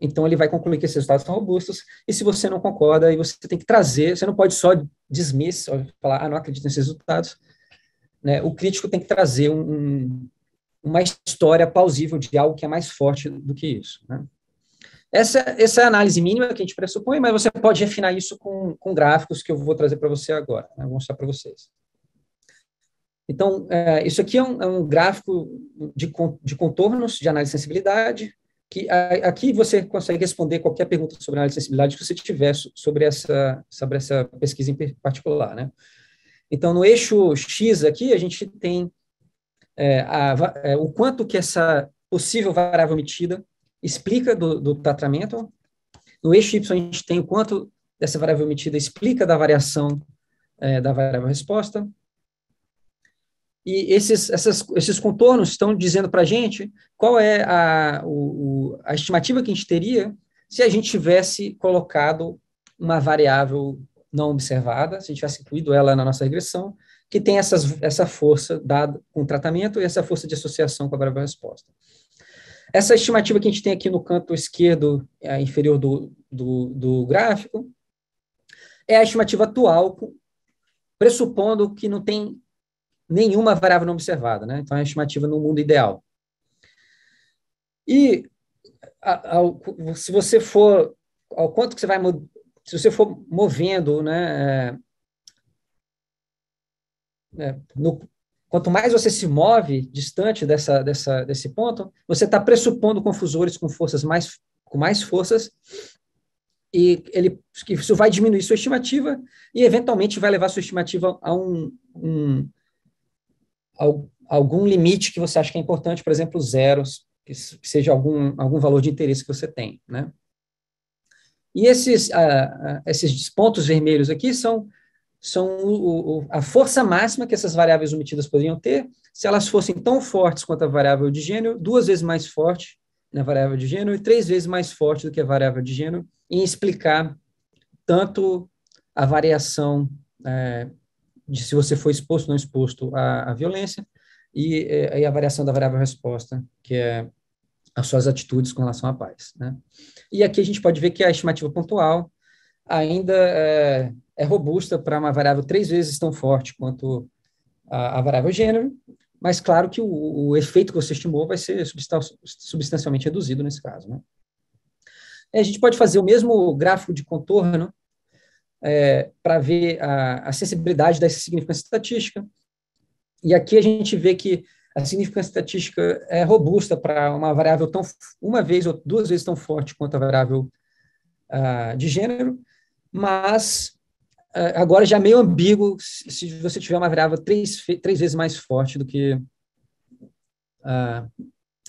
então, ele vai concluir que esses resultados são robustos, e se você não concorda, aí você tem que trazer, você não pode só desmiss, falar, ah, não acredito nesses resultados. Né? O crítico tem que trazer um, uma história plausível de algo que é mais forte do que isso. Né? Essa, essa é a análise mínima que a gente pressupõe, mas você pode refinar isso com, com gráficos que eu vou trazer para você agora, né? vou mostrar para vocês. Então, é, isso aqui é um, é um gráfico de, de, contornos de análise de sensibilidade, que a, aqui você consegue responder qualquer pergunta sobre análise de sensibilidade que você tiver sobre essa, sobre essa pesquisa em particular. Né? Então, no eixo X aqui, a gente tem é, a, é, o quanto que essa possível variável emitida explica do, do tratamento. No eixo Y, a gente tem o quanto dessa variável emitida explica da variação é, da variável resposta. E esses, essas, esses contornos estão dizendo para a gente qual é a, o, a estimativa que a gente teria se a gente tivesse colocado uma variável não observada, se a gente tivesse incluído ela na nossa regressão, que tem essas, essa força dada com o tratamento e essa força de associação com a variável resposta. Essa estimativa que a gente tem aqui no canto esquerdo é, inferior do, do, do gráfico é a estimativa atual, pressupondo que não tem nenhuma variável não observada, né? Então, é a estimativa no mundo ideal. E a, a, se você for, ao quanto que você vai, se você for movendo, né, é, é, no, quanto mais você se move distante dessa, dessa, desse ponto, você está pressupondo confusores com forças mais, com mais forças e ele, isso vai diminuir sua estimativa e eventualmente vai levar sua estimativa a um, um algum limite que você acha que é importante, por exemplo, zeros, que seja algum, algum valor de interesse que você tem, né? E esses, uh, esses pontos vermelhos aqui são, são o, o, a força máxima que essas variáveis omitidas poderiam ter se elas fossem tão fortes quanto a variável de gênero, duas vezes mais forte na né, variável de gênero e três vezes mais forte do que a variável de gênero, em explicar tanto a variação é, de se você foi exposto ou não exposto à, à violência, e é, a variação da variável resposta, que é as suas atitudes com relação à paz. Né? E aqui a gente pode ver que a estimativa pontual ainda é, é robusta para uma variável três vezes tão forte quanto a, a variável gênero, mas claro que o, o, efeito que você estimou vai ser substancialmente reduzido nesse caso. Né? a gente pode fazer o mesmo gráfico de contorno é, para ver a, acessibilidade sensibilidade significância estatística. E aqui a gente vê que a significância estatística é robusta para uma variável tão uma vez ou duas vezes tão forte quanto a variável uh, de gênero, mas uh, agora já é meio ambíguo se você tiver uma variável três, três vezes mais forte do que uh,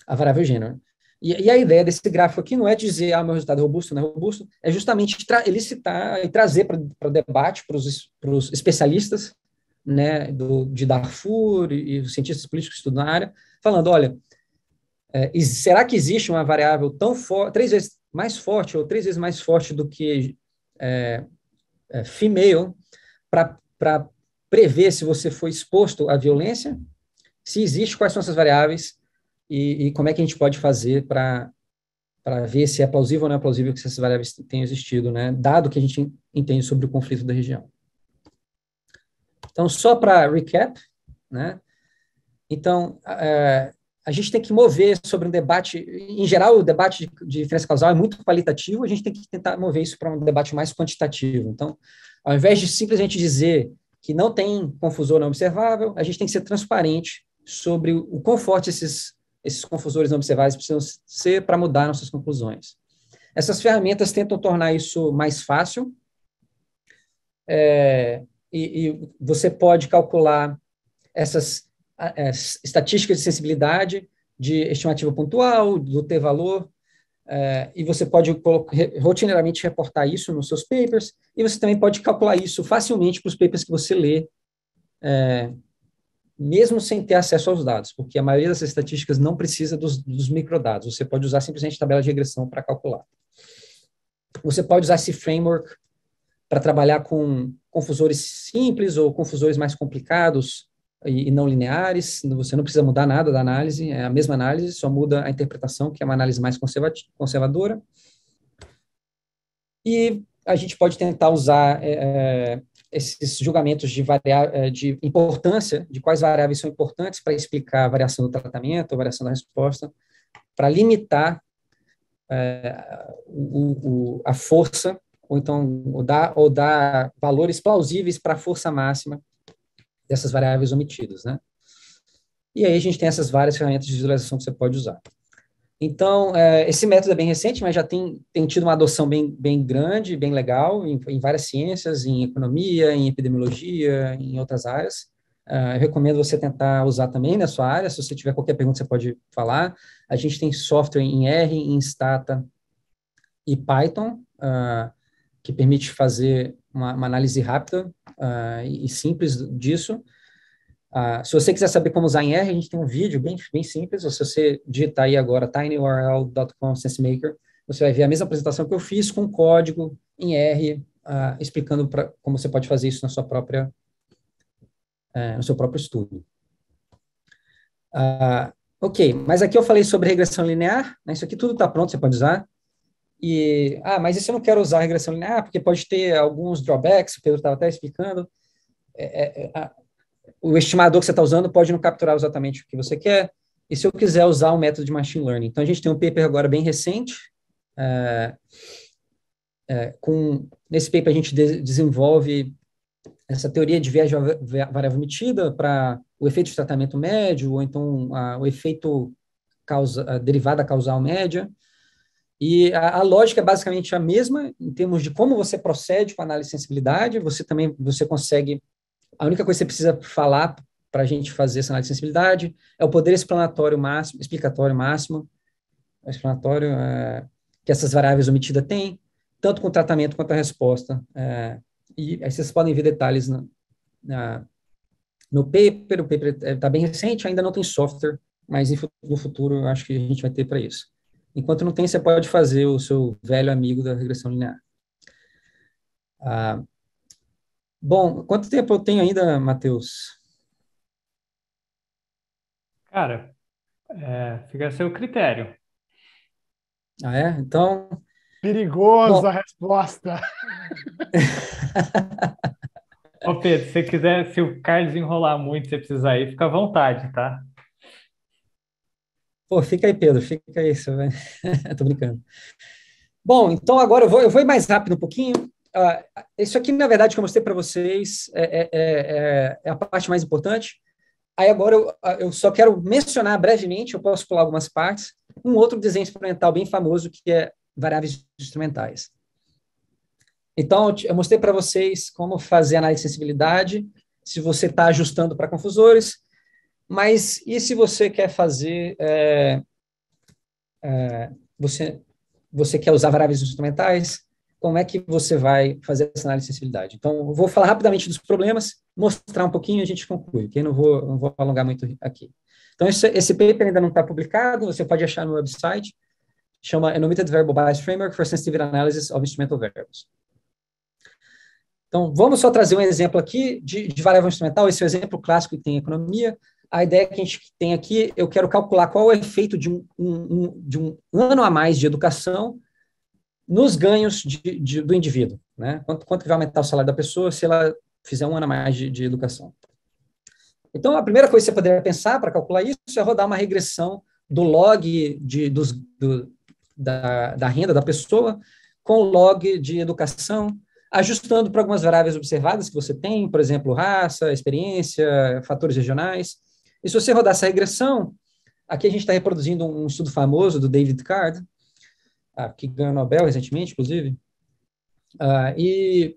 a variável gênero. E, e, a ideia desse gráfico aqui não é dizer, ah, meu resultado é robusto, não é robusto, é justamente elicitar e trazer para o debate, para os especialistas né, do, de Darfur e, os cientistas políticos que estudam na área, falando, olha, é, será que existe uma variável tão forte, três vezes mais forte ou três vezes mais forte do que é, é, female para prever se você foi exposto à violência? Se existe, quais são essas variáveis? e, e como é que a gente pode fazer para para ver se é plausível ou não é plausível que essas variáveis tenham existido, né, dado que a gente entende sobre o conflito da região. Então, só para recap, né, então, é, a gente tem que mover sobre um debate, em geral, o debate de, de diferença causal é muito qualitativo, a gente tem que tentar mover isso para um debate mais quantitativo. Então, ao invés de simplesmente dizer que não tem confusão não observável, a gente tem que ser transparente sobre o quão forte esses esses confusores não observáveis precisam ser para mudar nossas conclusões. Essas ferramentas tentam tornar isso mais fácil, é, e, e, você pode calcular essas é, estatísticas de sensibilidade de estimativa pontual, do T-valor, é, e você pode rotineiramente reportar isso nos seus papers, e você também pode calcular isso facilmente para os papers que você lê é, mesmo sem ter acesso aos dados, porque a maioria das estatísticas não precisa dos, dos microdados, você pode usar simplesmente tabela de regressão para calcular. Você pode usar esse framework para trabalhar com confusores simples ou confusores mais complicados e, e, não lineares, você não precisa mudar nada da análise, é a mesma análise, só muda a interpretação, que é uma análise mais conservadora. E a gente pode tentar usar é, é esses julgamentos de, eh, de importância, de quais variáveis são importantes para explicar a variação do tratamento, a variação da resposta, para limitar é, o, o, a força, ou então ou dar, ou dar valores plausíveis para a força máxima dessas variáveis omitidas, né? E aí a gente tem essas várias ferramentas de visualização que você pode usar. Então, é, esse método é bem recente, mas já tem, tem tido uma adoção bem, bem grande, bem legal, em, em várias ciências, em economia, em epidemiologia, em outras áreas. Uh, eu recomendo você tentar usar também na sua área. Se você tiver qualquer pergunta, você pode falar. A gente tem software em R, em Stata e Python, uh, que permite fazer uma, uma análise rápida uh, e, e simples disso. Ah, se você quiser saber como usar em R, a gente tem um vídeo bem, bem simples. Ou se você digitar aí agora tinyurl.com SenseMaker, você vai ver a mesma apresentação que eu fiz com código em R, uh, explicando pra, como você pode fazer isso na sua própria, uh, no seu próprio estudo. Ah, ok, mas aqui eu falei sobre regressão linear. Né? Isso aqui tudo está pronto, você pode usar. E, ah, mas isso eu não quero usar regressão linear, porque pode ter alguns drawbacks, o Pedro estava até explicando. é, é, é o estimador que você está usando pode não capturar exatamente o que você quer, e se eu quiser usar o método de machine learning. Então, a gente tem um paper agora bem recente, é, é, com, nesse paper a gente de, desenvolve essa teoria de viés variável emitida para o efeito de tratamento médio, ou então a, o efeito causa, derivada causal média, e a, a, lógica é basicamente a mesma em termos de como você procede com a análise de sensibilidade, você também você consegue a única coisa que você precisa falar para a gente fazer essa análise de sensibilidade é o poder explanatório máximo, explicatório máximo, explanatório é, que essas variáveis omitidas têm, tanto com o tratamento quanto a resposta. É, e aí vocês podem ver detalhes na, na, no paper, o paper está é, bem recente, ainda não tem software, mas em, no futuro eu acho que a gente vai ter para isso. Enquanto não tem, você pode fazer o seu velho amigo da regressão linear. Ah, Bom, quanto tempo eu tenho ainda, Matheus? Cara, é, fica a seu critério. Ah, é? Então. Perigosa a resposta. Ô, Pedro, se quiser, se o Carlos enrolar muito, você precisar ir, fica à vontade, tá? Pô, fica aí, Pedro, fica aí, você vai... tô brincando. Bom, então agora eu vou, eu vou ir mais rápido um pouquinho, uh, isso aqui, na verdade, que eu mostrei para vocês é é, é, é, é, a parte mais importante. Aí agora eu, ah, eu, só quero mencionar brevemente, eu posso pular algumas partes, um outro desenho instrumental bem famoso que é variáveis instrumentais. Então, eu mostrei para vocês como fazer análise de sensibilidade, se você está ajustando para confusores, mas e se você quer fazer, é, é, você, você quer usar variáveis instrumentais, como é que você vai fazer essa análise de sensibilidade. Então, vou falar rapidamente dos problemas, mostrar um pouquinho e a gente conclui, que não vou, não vou alongar muito aqui. Então, esse, esse paper ainda não está publicado, você pode achar no website, chama Enumerated Verbal Bias Framework for Sensitive Analysis of Instrumental Verbs. Então, vamos só trazer um exemplo aqui de, de variável instrumental, esse é o um exemplo clássico que tem em economia, a ideia que a gente tem aqui, eu quero calcular qual é o efeito de um, um, um, de um ano a mais de educação nos ganhos de, de, do indivíduo, né? Quanto, quanto que vai aumentar o salário da pessoa se ela fizer um ano a mais de, de educação. Então, a primeira coisa que você poderia pensar para calcular isso é rodar uma regressão do log de, dos, do, da, da, renda da pessoa com o log de educação, ajustando para algumas variáveis observadas que você tem, por exemplo, raça, experiência, fatores regionais. E se você rodar essa regressão, aqui a gente está reproduzindo um estudo famoso do David Card, ah, que ganhou Nobel recentemente, inclusive. Uh, e,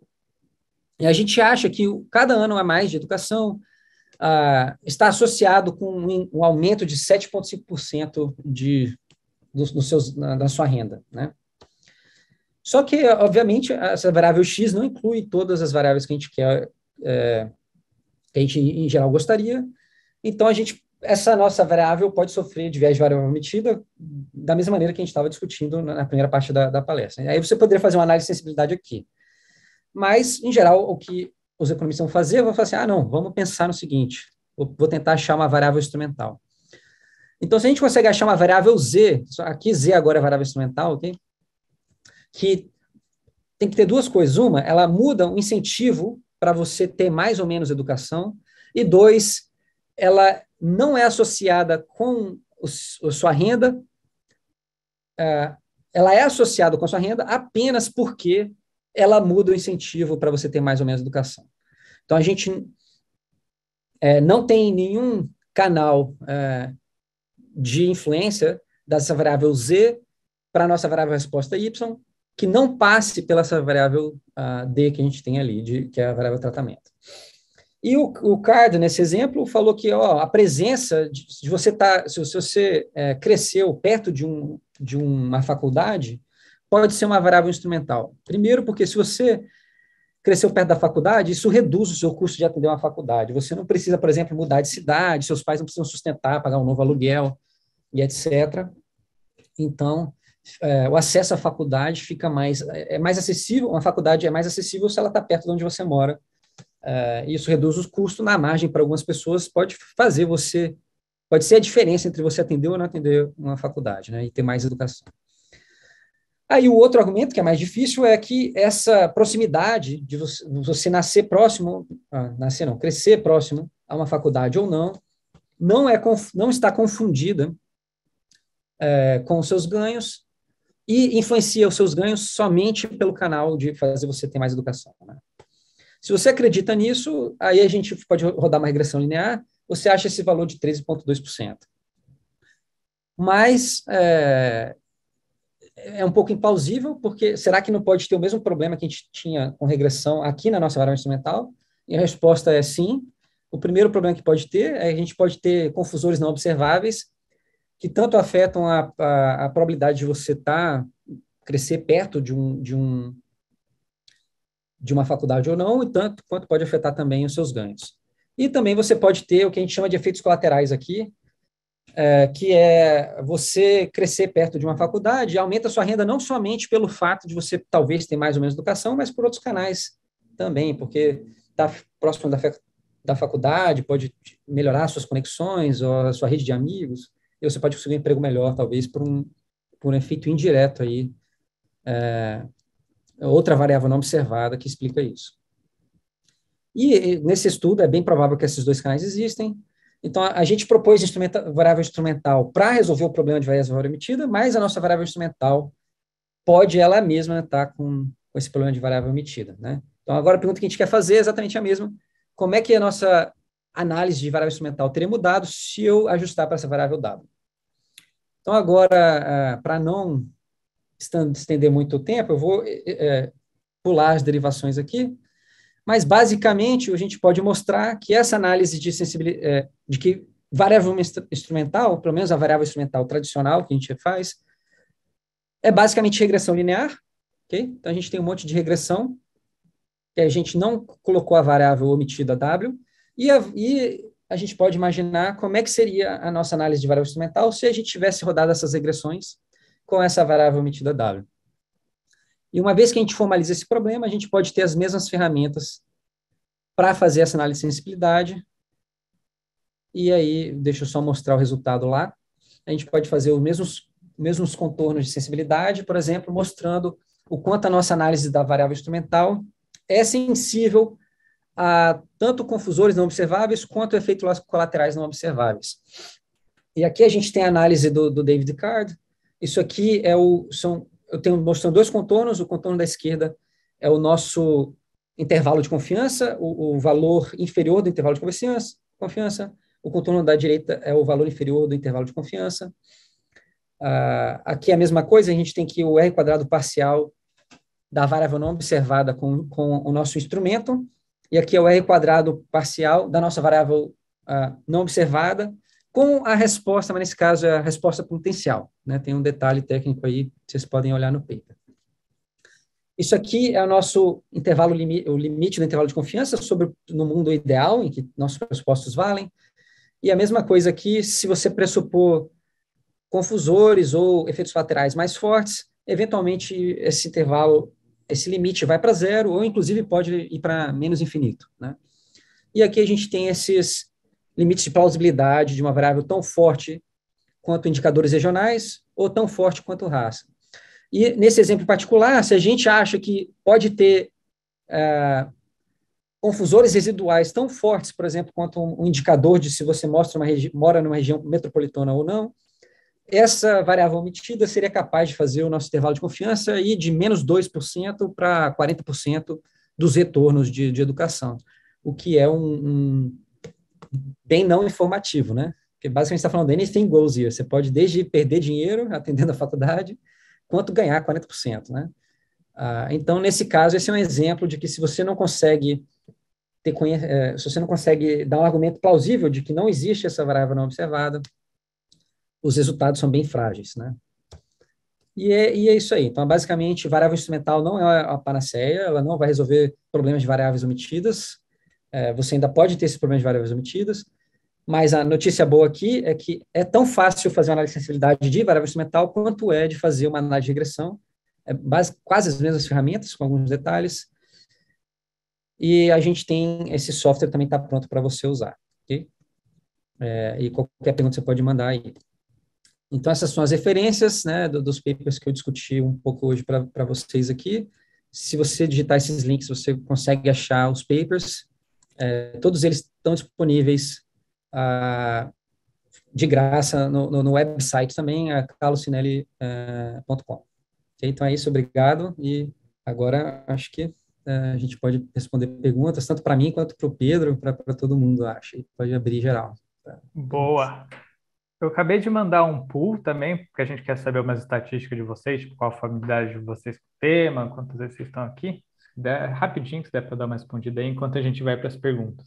e, a gente acha que cada ano a mais de educação ah, está associado com um, um aumento de 7,5% de, dos, seus, da sua renda, né? Só que, obviamente, essa variável X não inclui todas as variáveis que a gente quer, é, que a gente, em geral, gostaria. Então, a gente essa nossa variável pode sofrer de viés de variável omitida, da mesma maneira que a gente estava discutindo na primeira parte da, da, palestra. Né? Aí você poderia fazer uma análise de sensibilidade aqui. Mas, em geral, o que os economistas vão fazer, vão falar assim, ah, não, vamos pensar no seguinte, vou tentar achar uma variável instrumental. Então, se a gente consegue achar uma variável z, aqui z agora é variável instrumental, ok? Que tem que ter duas coisas. Uma, ela muda o incentivo para você ter mais ou menos educação. E dois, ela não é associada com o, sua renda, uh, ela é associada com a sua renda apenas porque ela muda o incentivo para você ter mais ou menos educação. Então, a gente é, não tem nenhum canal é, de influência dessa variável Z para a nossa variável resposta Y que não passe pela essa variável uh, ah, D que a gente tem ali, de, que é a variável tratamento. E o, o Cardo, nesse exemplo, falou que ó, a presença de, de você tá, se, se você é, cresceu perto de, um, de uma faculdade, pode ser uma variável instrumental. Primeiro, porque se você cresceu perto da faculdade, isso reduz o seu custo de atender uma faculdade. Você não precisa, por exemplo, mudar de cidade, seus pais não precisam sustentar, pagar um novo aluguel e etc. Então, é, o acesso à faculdade fica mais é, é mais acessível. Uma faculdade é mais acessível se ela está perto de onde você mora Uh, isso reduz os custos na margem para algumas pessoas, pode fazer você, pode ser a diferença entre você atender ou não atender uma faculdade, né, e ter mais educação. Aí o outro argumento, que é mais difícil, é que essa proximidade de você, você nascer próximo, ah, nascer não, crescer próximo a uma faculdade ou não, não, é, não está confundida eh, com os seus ganhos e influencia os seus ganhos somente pelo canal de fazer você ter mais educação. Né? Se você acredita nisso, aí a gente pode rodar uma regressão linear, você acha esse valor de 13,2%. Mas é, é um pouco implausível, porque será que não pode ter o mesmo problema que a gente tinha com regressão aqui na nossa variável instrumental? E a resposta é sim. O primeiro problema que pode ter é a gente pode ter confusores não observáveis, que tanto afetam a, a, a probabilidade de você tá, crescer perto de um, de um de uma faculdade ou não, e tanto quanto pode afetar também os seus ganhos. E também você pode ter o que a gente chama de efeitos colaterais aqui, é, que é você crescer perto de uma faculdade, aumenta a sua renda não somente pelo fato de você talvez ter mais ou menos educação, mas por outros canais também, porque está próximo da, da faculdade, pode melhorar suas conexões ou a sua rede de amigos, e você pode conseguir um emprego melhor, talvez, por um, por um efeito indireto aí é, é outra variável não observada que explica isso. E nesse estudo é bem provável que esses dois canais existem. Então, a gente propôs instrumenta, variável instrumental para resolver o problema de variável emitida, mas a nossa variável instrumental pode ela mesma estar tá com, com esse problema de variável emitida. Né? Então, agora a pergunta que a gente quer fazer é exatamente a mesma. Como é que a nossa análise de variável instrumental teria mudado se eu ajustar para essa variável W? Então, agora, ah, para não estender muito o tempo, eu vou é, pular as derivações aqui, mas basicamente a gente pode mostrar que essa análise de sensibilidade, de que variável instrumental, pelo menos a variável instrumental tradicional que a gente faz, é basicamente regressão linear, ok? Então a gente tem um monte de regressão, que a gente não colocou a variável omitida W, e a, e a gente pode imaginar como é que seria a nossa análise de variável instrumental se a gente tivesse rodado essas regressões com essa variável emitida W. E uma vez que a gente formaliza esse problema, a gente pode ter as mesmas ferramentas para fazer essa análise de sensibilidade. E aí, deixa eu só mostrar o resultado lá. A gente pode fazer os mesmos, mesmos contornos de sensibilidade, por exemplo, mostrando o quanto a nossa análise da variável instrumental é sensível a tanto confusores não observáveis quanto efeitos colaterais não observáveis. E aqui a gente tem a análise do, do David Card, isso aqui é o são eu tenho mostrando dois contornos, o contorno da esquerda é o nosso intervalo de confiança, o, o valor inferior do intervalo de confiança, confiança, o contorno da direita é o valor inferior do intervalo de confiança. Uh, aqui é a mesma coisa, a gente tem que o R quadrado parcial da variável não observada com, com o nosso instrumento, e aqui é o R quadrado parcial da nossa variável uh, não observada com a resposta, mas nesse caso é a resposta potencial. Né? Tem um detalhe técnico aí, vocês podem olhar no paper. Isso aqui é o nosso intervalo, o limite do intervalo de confiança sobre no mundo ideal, em que nossos pressupostos valem. E a mesma coisa aqui, se você pressupor confusores ou efeitos laterais mais fortes, eventualmente esse intervalo, esse limite vai para zero, ou inclusive pode ir para menos infinito. Né? E aqui a gente tem esses limites de plausibilidade de uma variável tão forte quanto indicadores regionais ou tão forte quanto raça. E nesse exemplo particular, se a gente acha que pode ter é, confusores residuais tão fortes, por exemplo, quanto um indicador de se você mora numa região metropolitana ou não, essa variável omitida seria capaz de fazer o nosso intervalo de confiança ir de menos 2% para 40% dos retornos de, de, educação, o que é um, um, bem não informativo, né? Porque basicamente está falando anything goes here. Você pode desde perder dinheiro atendendo a faculdade, quanto ganhar 40%, né? Ah, então, nesse caso, esse é um exemplo de que se você não consegue ter eh, se você não consegue dar um argumento plausível de que não existe essa variável não observada, os resultados são bem frágeis, né? E é, e é, isso aí. Então, basicamente, variável instrumental não é a panaceia, ela não vai resolver problemas de variáveis omitidas, é, você ainda pode ter esses problemas de variáveis omitidas, mas a notícia boa aqui é que é tão fácil fazer uma análise de sensibilidade de variável instrumental quanto é de fazer uma análise de regressão, é base, quase as mesmas ferramentas, com alguns detalhes, e a gente tem esse software também está pronto para você usar, É, e qualquer pergunta você pode mandar aí. Então, essas são as referências né, do, dos papers que eu discuti um pouco hoje para vocês aqui. Se você digitar esses links, você consegue achar os papers. É, todos eles estão disponíveis ah, de graça no, no, no, website também, a carlosinelli.com. Eh, então é isso, obrigado. E agora acho que eh, a gente pode responder perguntas, tanto para mim quanto para o Pedro, para todo mundo, acho. Pode abrir geral. Boa! Eu acabei de mandar um pool também, porque a gente quer saber umas estatísticas de vocês, tipo, qual a familiaridade de vocês com o tema, quantas vezes vocês estão aqui. Dá, rapidinho, se der para dar uma respondida aí, enquanto a gente vai para as perguntas.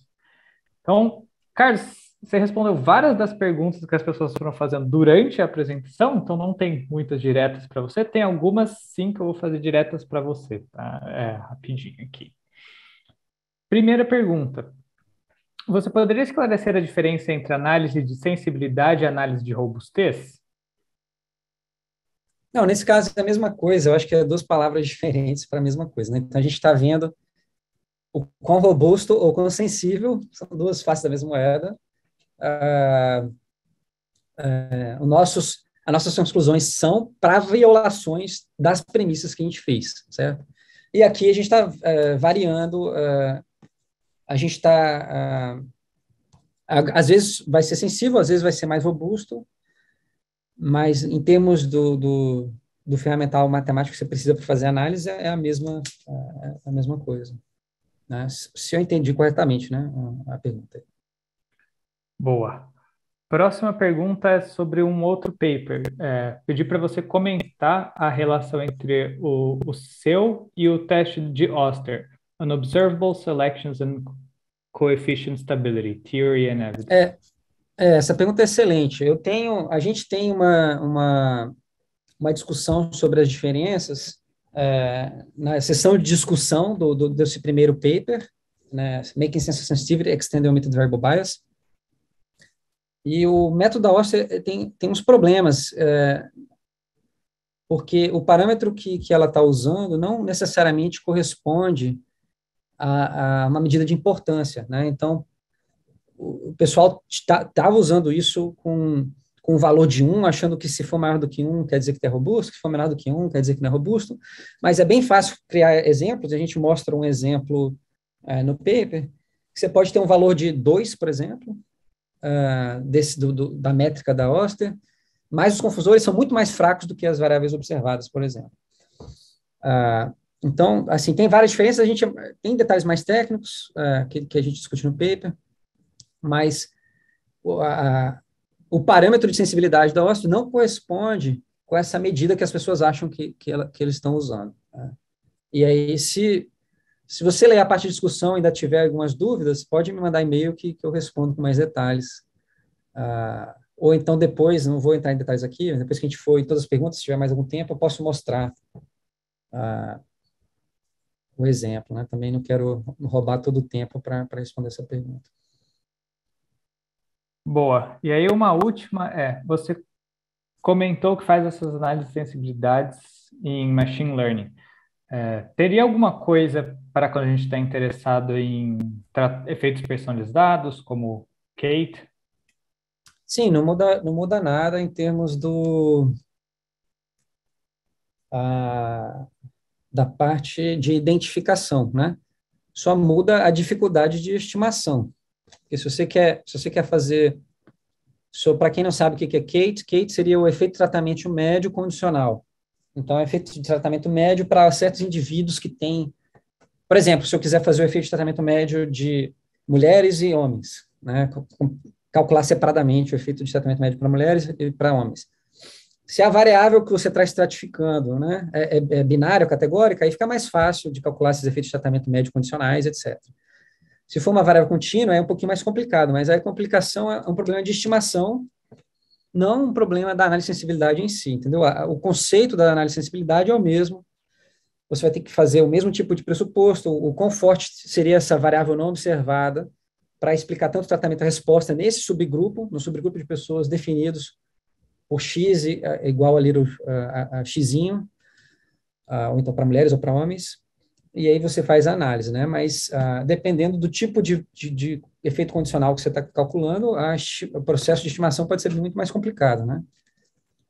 Então, Carlos, você respondeu várias das perguntas que as pessoas foram fazendo durante a apresentação, então não tem muitas diretas para você. Tem algumas, sim, que eu vou fazer diretas para você, tá? É, rapidinho aqui. Primeira pergunta. Você poderia esclarecer a diferença entre análise de sensibilidade e análise de robustez? Não, nesse caso é a mesma coisa, eu acho que é duas palavras diferentes para a mesma coisa, né? Então a gente está vendo o quão robusto ou quão sensível, são duas faces da mesma moeda, uh, uh, nossos, as nossas conclusões são para violações das premissas que a gente fez, certo? E aqui a gente está uh, eh, variando, uh, a gente está. Uh, ah, às vezes vai ser sensível, às vezes vai ser mais robusto, mas em termos do, do, do ferramental matemático que você precisa para fazer análise, é a mesma, é, é a mesma coisa. Né? Se eu entendi corretamente né, a pergunta. Boa. Próxima pergunta é sobre um outro paper. É, pedi para você comentar a relação entre o, o seu e o teste de Oster, an Observable Selections and Coefficient Stability, Theory and Evidence. É, é, essa pergunta é excelente. Eu tenho, a gente tem uma, uma, uma discussão sobre as diferenças é, na sessão de discussão do, do, desse primeiro paper, né, Making Sense of Sensitivity, Extended Omitted Verbal Bias. E o método da Oster eh, tem, tem uns problemas, é, porque o parâmetro que, que ela está usando não necessariamente corresponde a, a, uma medida de importância. Né? Então, o pessoal estava tá, usando isso com, com o valor de um, achando que se for maior do que um, quer dizer que é robusto, se for menor do que um, quer dizer que não é robusto, mas é bem fácil criar exemplos, a gente mostra um exemplo é, no paper, que você pode ter um valor de 2, por exemplo, uh, desse, do, do, da métrica da Oster, mas os confusores são muito mais fracos do que as variáveis observadas, por exemplo. Uh, então, assim, tem várias diferenças, a gente tem detalhes mais técnicos uh, que, que a gente discute no paper, mas a, o parâmetro de sensibilidade da óxido não corresponde com essa medida que as pessoas acham que, que, ela, que eles estão usando. Né? E aí, se, se você ler a parte de discussão e ainda tiver algumas dúvidas, pode me mandar e-mail que, que eu respondo com mais detalhes. Ah, ou então depois, não vou entrar em detalhes aqui, depois que a gente for em todas as perguntas, se tiver mais algum tempo, eu posso mostrar ah, o exemplo. Né? Também não quero roubar todo o tempo para responder essa pergunta. Boa. E aí uma última é, você comentou que faz essas análises de sensibilidades em machine learning. É, teria alguma coisa para quando a gente está interessado em efeitos personalizados, como Kate? Sim, não muda, não muda nada em termos do a, da parte de identificação, né? Só muda a dificuldade de estimação. Porque se você quer, se você quer fazer So, para quem não sabe o que é Kate, Kate seria o efeito de tratamento médio condicional. Então, é efeito de tratamento médio para certos indivíduos que têm. Por exemplo, se eu quiser fazer o efeito de tratamento médio de mulheres e homens, né, calcular separadamente o efeito de tratamento médio para mulheres e para homens. Se a variável que você está estratificando né, é, é, é binária ou categórica, aí fica mais fácil de calcular esses efeitos de tratamento médio condicionais, etc. Se for uma variável contínua, é um pouquinho mais complicado, mas a complicação é um problema de estimação, não um problema da análise de sensibilidade em si, entendeu? O conceito da análise de sensibilidade é o mesmo. Você vai ter que fazer o mesmo tipo de pressuposto, o quão forte seria essa variável não observada, para explicar tanto o tratamento a resposta nesse subgrupo, no subgrupo de pessoas definidos por X igual a, little, a, a, a X, ou então para mulheres ou para homens, e aí você faz a análise, né? Mas ah, dependendo do tipo de, de, de, efeito condicional que você está calculando, a, o processo de estimação pode ser muito mais complicado, né?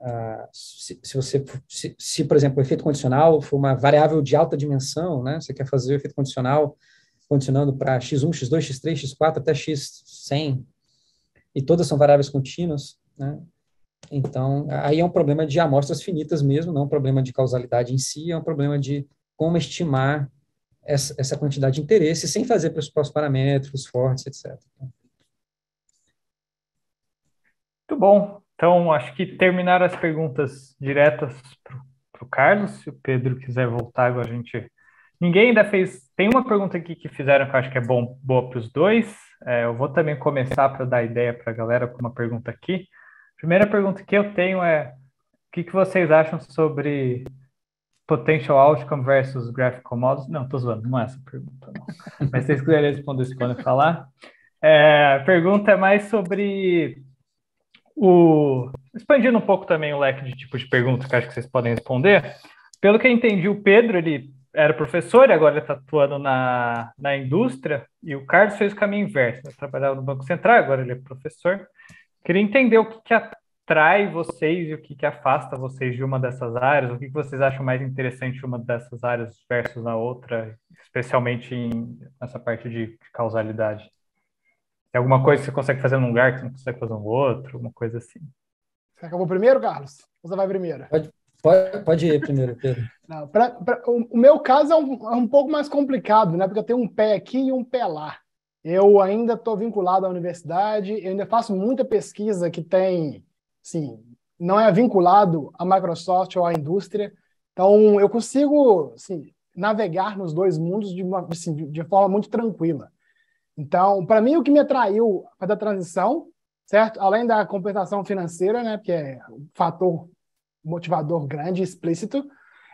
Ah, se, se, você, se, se, por exemplo, o efeito condicional for uma variável de alta dimensão, né? Você quer fazer o efeito condicional condicionando para x1, x2, x3, x4 até x100, e todas são variáveis contínuas, né? Então, aí é um problema de amostras finitas mesmo, não é um problema de causalidade em si, é um problema de como estimar essa, essa quantidade de interesse sem fazer pressupostos paramétricos fortes, etc. Muito bom. Então, acho que terminaram as perguntas diretas para o Carlos. Se o Pedro quiser voltar, agora a gente. Ninguém ainda fez. Tem uma pergunta aqui que fizeram que eu acho que é bom, boa para os dois. É, eu vou também começar para dar ideia para a galera com uma pergunta aqui. A primeira pergunta que eu tenho é: o que, que vocês acham sobre Potential Outcome versus Graphical Models. Não, tô zoando, não é essa pergunta. Não. Mas se vocês quiserem responder isso quando eu falar. É, a pergunta é mais sobre o. Expandindo um pouco também o leque de tipo de pergunta que acho que vocês podem responder. Pelo que eu entendi, o Pedro ele era professor e agora está atuando na, na indústria, e o Carlos fez o caminho inverso, né? trabalhava no Banco Central, agora ele é professor. Queria entender o que, que a traz vocês e o que, que afasta vocês de uma dessas áreas? O que, que vocês acham mais interessante uma dessas áreas versus a outra, especialmente em, nessa parte de causalidade? Tem alguma coisa que você consegue fazer num lugar que você não consegue fazer no outro, uma coisa assim? Você acabou primeiro, Carlos? Você vai primeiro? Pode, pode, pode ir primeiro, Pedro. não, pra, pra, o, o, meu caso é um, é um pouco mais complicado, né? Porque eu tenho um pé aqui e um pé lá. Eu ainda estou vinculado à universidade, eu ainda faço muita pesquisa que tem Sim, não é vinculado à Microsoft ou à indústria. Então, eu consigo assim, navegar nos dois mundos de, uma, assim, de forma muito tranquila. Então, para mim, o que me atraiu para a transição, certo? Além da compensação financeira, né, que é um fator motivador grande, explícito,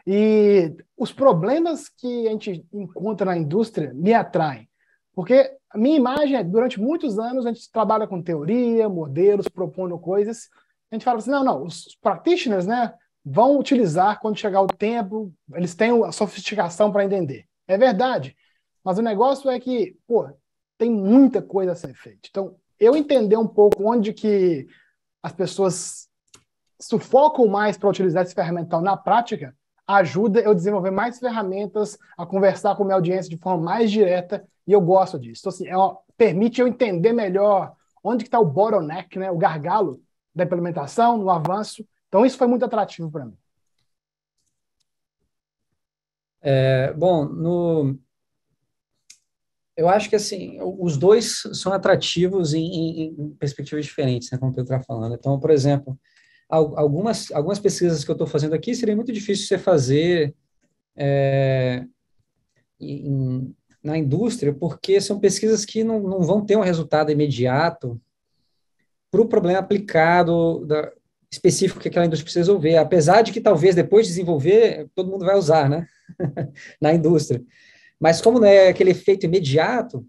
e os problemas que a gente encontra na indústria me atraem. Porque a minha imagem é, durante muitos anos, a gente trabalha com teoria, modelos, propondo coisas, a gente fala assim, não, não, os practitioners, né, vão utilizar quando chegar o tempo, eles têm a sofisticação para entender. É verdade, mas o negócio é que, pô, tem muita coisa a ser feita. Então, eu entender um pouco onde que as pessoas sufocam mais para utilizar esse ferramental na prática, ajuda eu desenvolver mais ferramentas, a conversar com minha audiência de forma mais direta, e eu gosto disso. Então, assim, é uma, permite eu entender melhor onde está o bottleneck, né, o gargalo, da implementação, no avanço. Então, isso foi muito atrativo para mim. É, bom, no, eu acho que assim os dois são atrativos em, em, em perspectivas diferentes, né, como o Pedro está falando. Então, por exemplo, algumas, algumas pesquisas que eu estou fazendo aqui seria muito difícil você fazer é, em, na indústria, porque são pesquisas que não, não vão ter um resultado imediato para o problema aplicado da, específico que aquela indústria precisa resolver, apesar de que talvez depois de desenvolver, todo mundo vai usar, né, na indústria. Mas como né, aquele efeito imediato,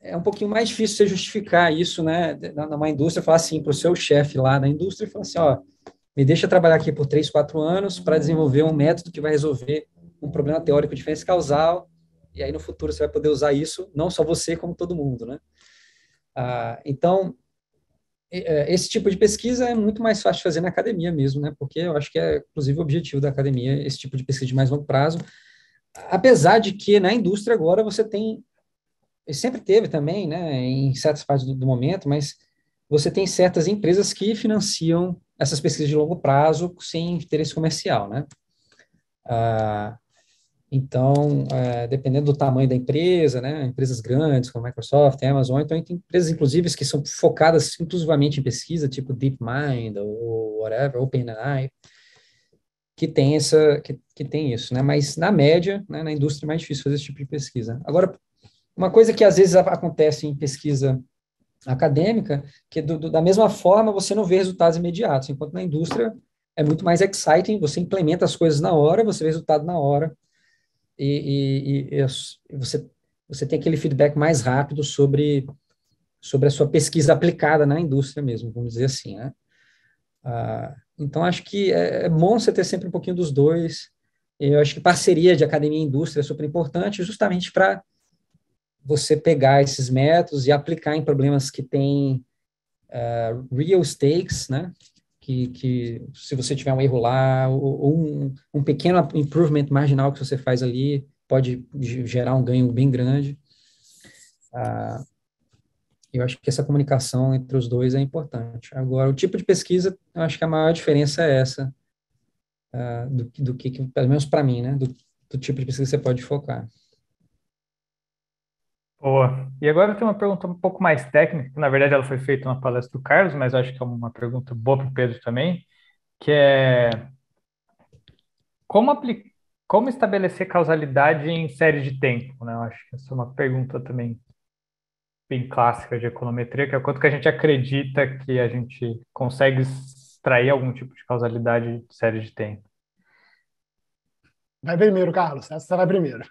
é um pouquinho mais difícil você justificar isso, né, numa indústria, falar assim para o seu chefe lá na indústria, e falar assim, ó, me deixa trabalhar aqui por três, quatro anos para desenvolver um método que vai resolver um problema teórico de diferença causal, e aí no futuro você vai poder usar isso, não só você, como todo mundo, né. Ah, então, é, esse tipo de pesquisa é muito mais fácil de fazer na academia mesmo, né? Porque eu acho que é, inclusive, o objetivo da academia, esse tipo de pesquisa de mais longo prazo. Apesar de que na indústria agora você tem, sempre teve também, né, em certas partes do, do momento, mas você tem certas empresas que financiam essas pesquisas de longo prazo sem interesse comercial, né? Ah, então, é, dependendo do tamanho da empresa, né, empresas grandes como Microsoft, Amazon, então tem empresas, inclusive, que são focadas exclusivamente em pesquisa, tipo DeepMind ou whatever, OpenAI, que tem essa, que, que tem isso, né? Mas na média, né, na indústria é mais difícil fazer esse tipo de pesquisa. Agora, uma coisa que às vezes acontece em pesquisa acadêmica, que do, do, da mesma forma você não vê resultados imediatos, enquanto na indústria é muito mais exciting, você implementa as coisas na hora, você vê resultado na hora e, e, e você, você tem aquele feedback mais rápido sobre, sobre a sua pesquisa aplicada na indústria mesmo, vamos dizer assim, né? Ah, então, acho que é, é bom você ter sempre um pouquinho dos dois. Eu acho que parceria de academia e indústria é super importante, justamente para você pegar esses métodos e aplicar em problemas que têm uh, real stakes, né? que, que se você tiver um erro lá, ou, ou um, um, pequeno improvement marginal que você faz ali, pode gerar um ganho bem grande. Ah, eu acho que essa comunicação entre os dois é importante. Agora, o tipo de pesquisa, eu acho que a maior diferença é essa, ah, do, do que, pelo menos para mim, né, do, do tipo de pesquisa que você pode focar. Boa. E agora tem uma pergunta um pouco mais técnica. Na verdade, ela foi feita na palestra do Carlos, mas acho que é uma pergunta boa para o Pedro também, que é como como estabelecer causalidade em série de tempo? Né? Eu acho que essa é uma pergunta também bem clássica de econometria, que é o quanto que a gente acredita que a gente consegue extrair algum tipo de causalidade de série de tempo. Vai primeiro, Carlos. Essa você vai primeiro.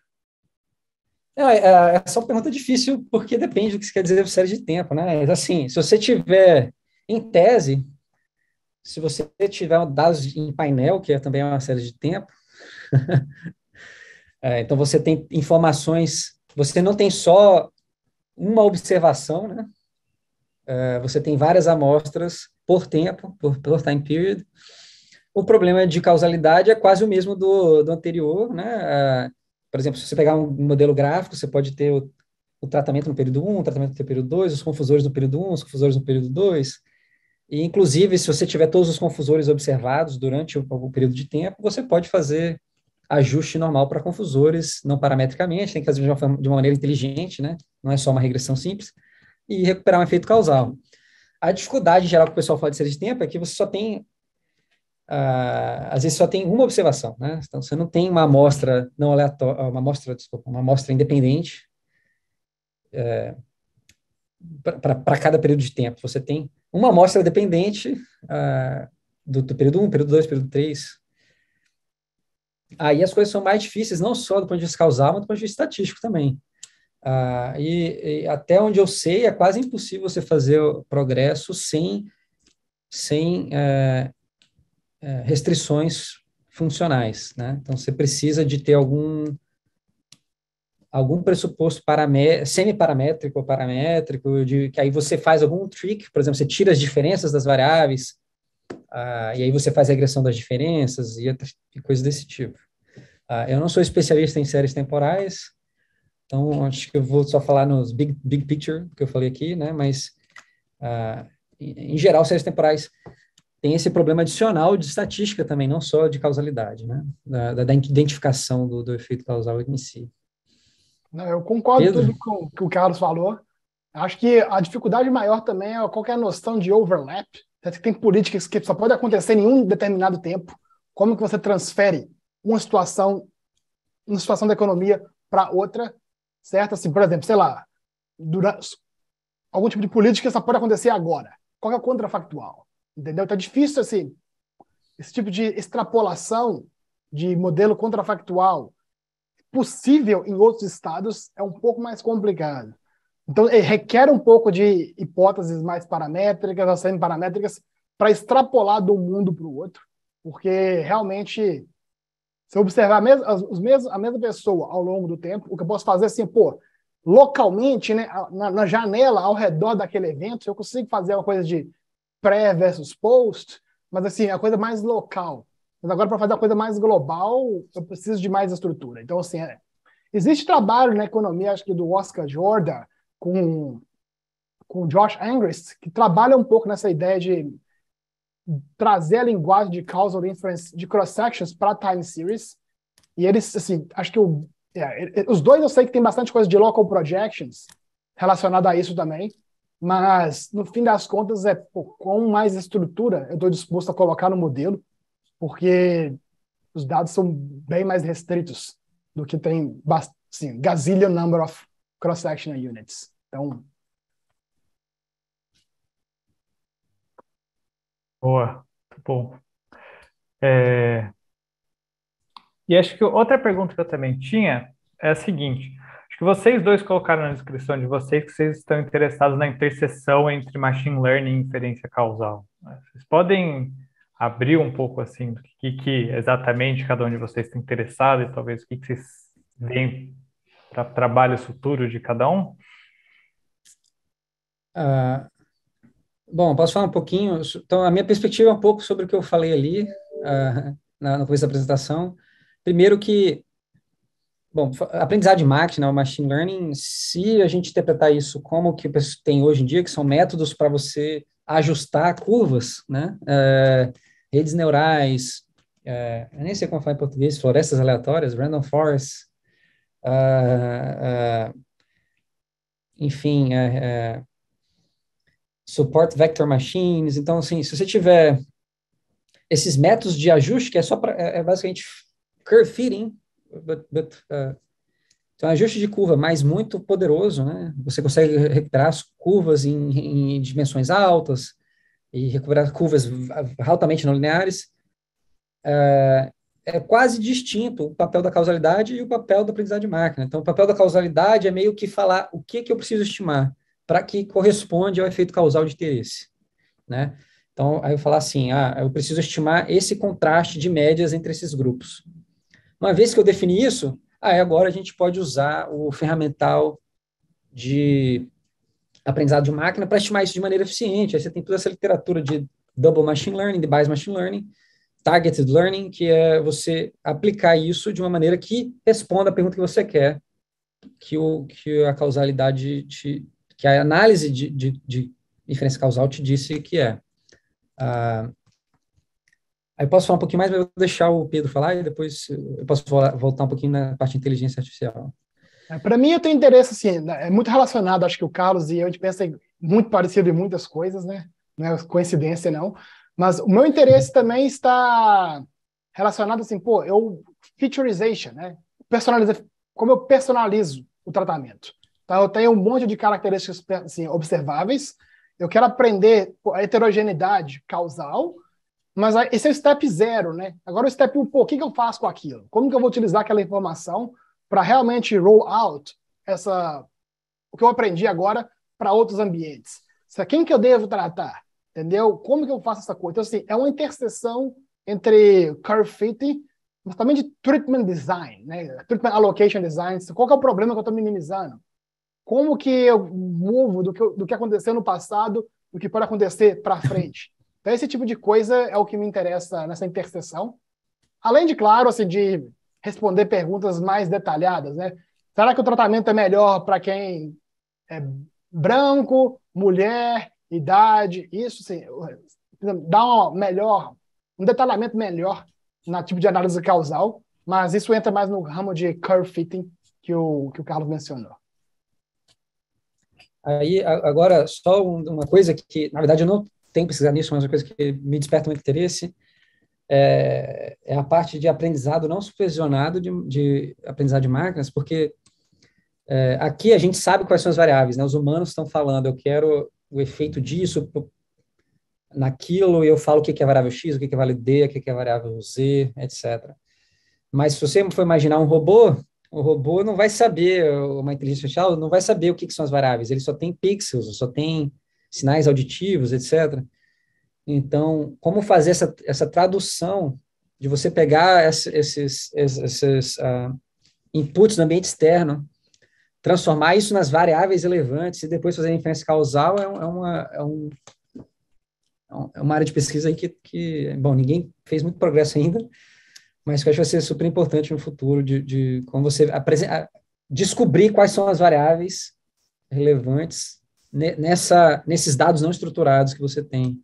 É, é, é só uma pergunta difícil, porque depende do que você quer dizer por série de tempo, né? Assim, se você tiver, em tese, se você tiver dados em painel, que é também uma série de tempo, é, então você tem informações, você não tem só uma observação, né? É, você tem várias amostras por tempo, por, por time period. O problema de causalidade é quase o mesmo do, do anterior, né? É, por exemplo, se você pegar um modelo gráfico, você pode ter o, o tratamento no período 1, o tratamento no período 2, os confusores no período 1, os confusores no período 2. E, inclusive, se você tiver todos os confusores observados durante algum período de tempo, você pode fazer ajuste normal para confusores, não parametricamente, tem que fazer de uma, de uma maneira inteligente, né? Não é só uma regressão simples, e recuperar um efeito causal. A dificuldade geral que o pessoal fala de série de tempo é que você só tem ah, às vezes só tem uma observação, né? Então você não tem uma amostra não aleatória, uma amostra, desculpa, uma amostra independente é, eh, para cada período de tempo. Você tem uma amostra dependente ah, do, do, período 1, um, período 2, período 3. Aí as coisas são mais difíceis, não só do ponto de vista causal, mas do ponto de vista estatístico também. Ah, e, e até onde eu sei, é quase impossível você fazer o progresso sem sem eh, é, restrições funcionais, né? Então você precisa de ter algum algum pressuposto semi-paramétrico ou paramétrico, de, que aí você faz algum trick, por exemplo, você tira as diferenças das variáveis, uh, e aí você faz a regressão das diferenças e, e coisas desse tipo. Uh, eu não sou especialista em séries temporais, então acho que eu vou só falar nos big, big picture que eu falei aqui, né? Mas, uh, em, em geral, séries temporais tem esse problema adicional de estatística também, não só de causalidade, né? Da, da identificação do, do, efeito causal em si. Não, eu concordo Pedro? tudo com o que o Carlos falou. Acho que a dificuldade maior também é qualquer é noção de overlap. Tem políticas que só pode acontecer em um determinado tempo. Como que você transfere uma situação, uma situação da economia para outra, certo? Assim, por exemplo, sei lá, durante, algum tipo de política só pode acontecer agora. Qual é o contrafactual? Entendeu? é difícil, assim, esse tipo de extrapolação de modelo contrafactual possível em outros estados é um pouco mais complicado. Então, é, requer um pouco de hipóteses mais paramétricas, ou paramétricas para extrapolar do um mundo para o outro, porque realmente, se eu observar a mesma, os mesmos, a mesma pessoa ao longo do tempo, o que eu posso fazer é assim, pô, localmente, né, na, na, janela ao redor daquele evento, eu consigo fazer uma coisa de pré versus post, mas assim, a coisa mais local. Mas agora, para fazer a coisa mais global, eu preciso de mais estrutura. Então, assim, é. existe trabalho na economia, acho que do Oscar Jorda com, com Josh Angrist, que trabalha um pouco nessa ideia de trazer a linguagem de causal inference de cross-sections para time series. E eles, assim, acho que o, é, é, os dois eu sei que tem bastante coisa de local projections relacionada a isso também mas no fim das contas é pô, com mais estrutura eu estou disposto a colocar no modelo, porque os dados são bem mais restritos do que tem assim, gazillion number of cross-sectional units. Então. Boa, bom. É... E acho que outra pergunta que eu também tinha é a seguinte: Acho que vocês dois colocaram na descrição de vocês que vocês estão interessados na interseção entre machine learning e inferência causal. Né? Vocês podem abrir um pouco assim do que, que exatamente cada um de vocês está interessado e talvez o que, que vocês veem para trabalho futuro de cada um? Uh, bom, posso falar um pouquinho? Então, a minha perspectiva é um pouco sobre o que eu falei ali uh, na, no começo da apresentação. Primeiro que Bom, aprendizado de máquina, o machine learning, se a gente interpretar isso como o que tem hoje em dia, que são métodos para você ajustar curvas, né? É, redes neurais, é, eu nem sei como falar em português, florestas aleatórias, random forests, uh, eh, uh, enfim, uh, support vector machines. Então, assim, se você tiver esses métodos de ajuste, que é só pra, é, é basicamente curve fitting, but, but uh, então, ajuste de curva, mas muito poderoso, né? Você consegue recuperar as curvas em, em dimensões altas e recuperar curvas altamente não lineares. Uh, é quase distinto o papel da causalidade e o papel da aprendizagem de máquina. Então, o papel da causalidade é meio que falar o que, que eu preciso estimar para que corresponde ao efeito causal de interesse, né? Então, aí eu falar assim, ah, eu preciso estimar esse contraste de médias entre esses grupos. Uma vez que eu defini isso, aí agora a gente pode usar o ferramental de aprendizado de máquina para estimar isso de maneira eficiente. Aí você tem toda essa literatura de Double Machine Learning, Device Machine Learning, Targeted Learning, que é você aplicar isso de uma maneira que responda a pergunta que você quer, que, o, que a causalidade, te, que a análise de, de, de inferência causal te disse que é. Ah, Aí posso falar um pouquinho mais, mas vou deixar o Pedro falar e depois eu posso voltar um pouquinho na parte de inteligência artificial. É, Para mim, eu tenho interesse, assim, é muito relacionado, acho que o Carlos e eu, a gente pensa muito parecido em muitas coisas, né? Não é coincidência, não. Mas o meu interesse também está relacionado, assim, pô, eu... Featurization, né? Personaliza, como eu personalizo o tratamento. Então, eu tenho um monte de características assim, observáveis. Eu quero aprender a heterogeneidade causal mas esse é o step zero, né? Agora o step um, pô, o que, que eu faço com aquilo? Como que eu vou utilizar aquela informação para realmente roll out essa, o que eu aprendi agora para outros ambientes? É, quem que eu devo tratar? Entendeu? Como que eu faço essa coisa? Então, assim, é uma interseção entre curve fitting, mas também de treatment design, né? Treatment allocation design. Qual que é o problema que eu estou minimizando? Como que eu movo do que, do que aconteceu no passado, do que pode acontecer para frente? Então, esse tipo de coisa é o que me interessa nessa interseção. Além de, claro, assim, de responder perguntas mais detalhadas, né? Será que o tratamento é melhor para quem é branco, mulher, idade? Isso, sim, dá um melhor, um detalhamento melhor na tipo de análise causal, mas isso entra mais no ramo de curve fitting que o, que o Carlos mencionou. Aí, agora, só uma coisa que, na verdade, eu não tem pesquisado nisso, mas é uma coisa que me desperta muito interesse é, é a parte de aprendizado não supervisionado de, de aprendizado de máquinas, porque é, aqui a gente sabe quais são as variáveis, né? Os humanos estão falando, eu quero o efeito disso naquilo, e eu falo o que é variável X, o que é variável D, o que é variável Z, etc. Mas se você for imaginar um robô, o robô não vai saber, uma inteligência artificial não vai saber o que são as variáveis, ele só tem pixels, só tem sinais auditivos, etc. Então, como fazer essa, essa tradução de você pegar esses, esses uh, inputs no ambiente externo, transformar isso nas variáveis relevantes e depois fazer a inferência causal é, é uma, é, é, um, é uma área de pesquisa aí que, que, bom, ninguém fez muito progresso ainda, mas que eu acho que vai ser super importante no futuro de, de como você descobrir quais são as variáveis relevantes nessa, nesses dados não estruturados que você tem.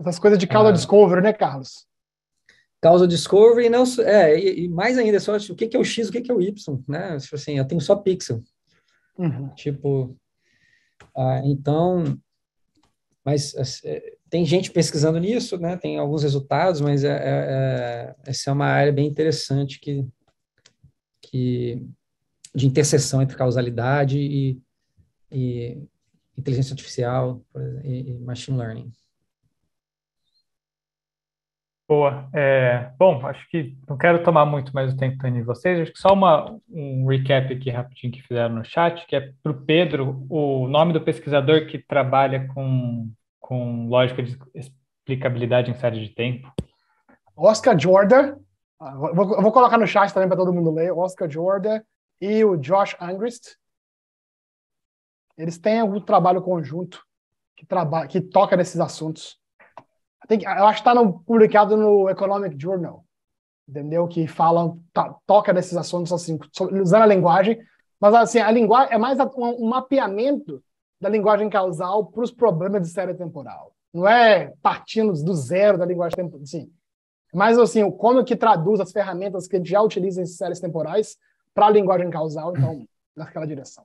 Essas coisas de causa ah. discovery, né, Carlos? Causa discovery não, é, e, e mais ainda, é só tipo, o que, que é o X, o que, que é o Y, né? Tipo assim, eu tenho só pixel. Uhum. Tipo, ah, então, mas é, é, tem gente pesquisando nisso, né? Tem alguns resultados, mas é, é, é, essa é uma área bem interessante que, que de interseção entre causalidade e, e inteligência artificial e, e machine learning. Boa. É, bom, acho que não quero tomar muito mais o tempo de vocês. Acho que só uma, um recap aqui rapidinho que fizeram no chat, que é para o Pedro, o nome do pesquisador que trabalha com, com lógica de explicabilidade em série de tempo. Oscar Jordan. Ah, vou, vou colocar no chat também para todo mundo ler. Oscar Jordan e o Josh Angrist. Eles têm algum trabalho conjunto que, trabalha, que toca nesses assuntos. eu acho que está publicado no Economic Journal, entendeu? Que fala, tá, toca nesses assuntos assim, usando a linguagem, mas assim a linguagem é mais um, um mapeamento da linguagem causal para os problemas de série temporal. Não é partindo do zero da linguagem temporal, sim. Mas assim, como que traduz as ferramentas que a gente já utiliza em séries temporais para a linguagem causal, então naquela direção.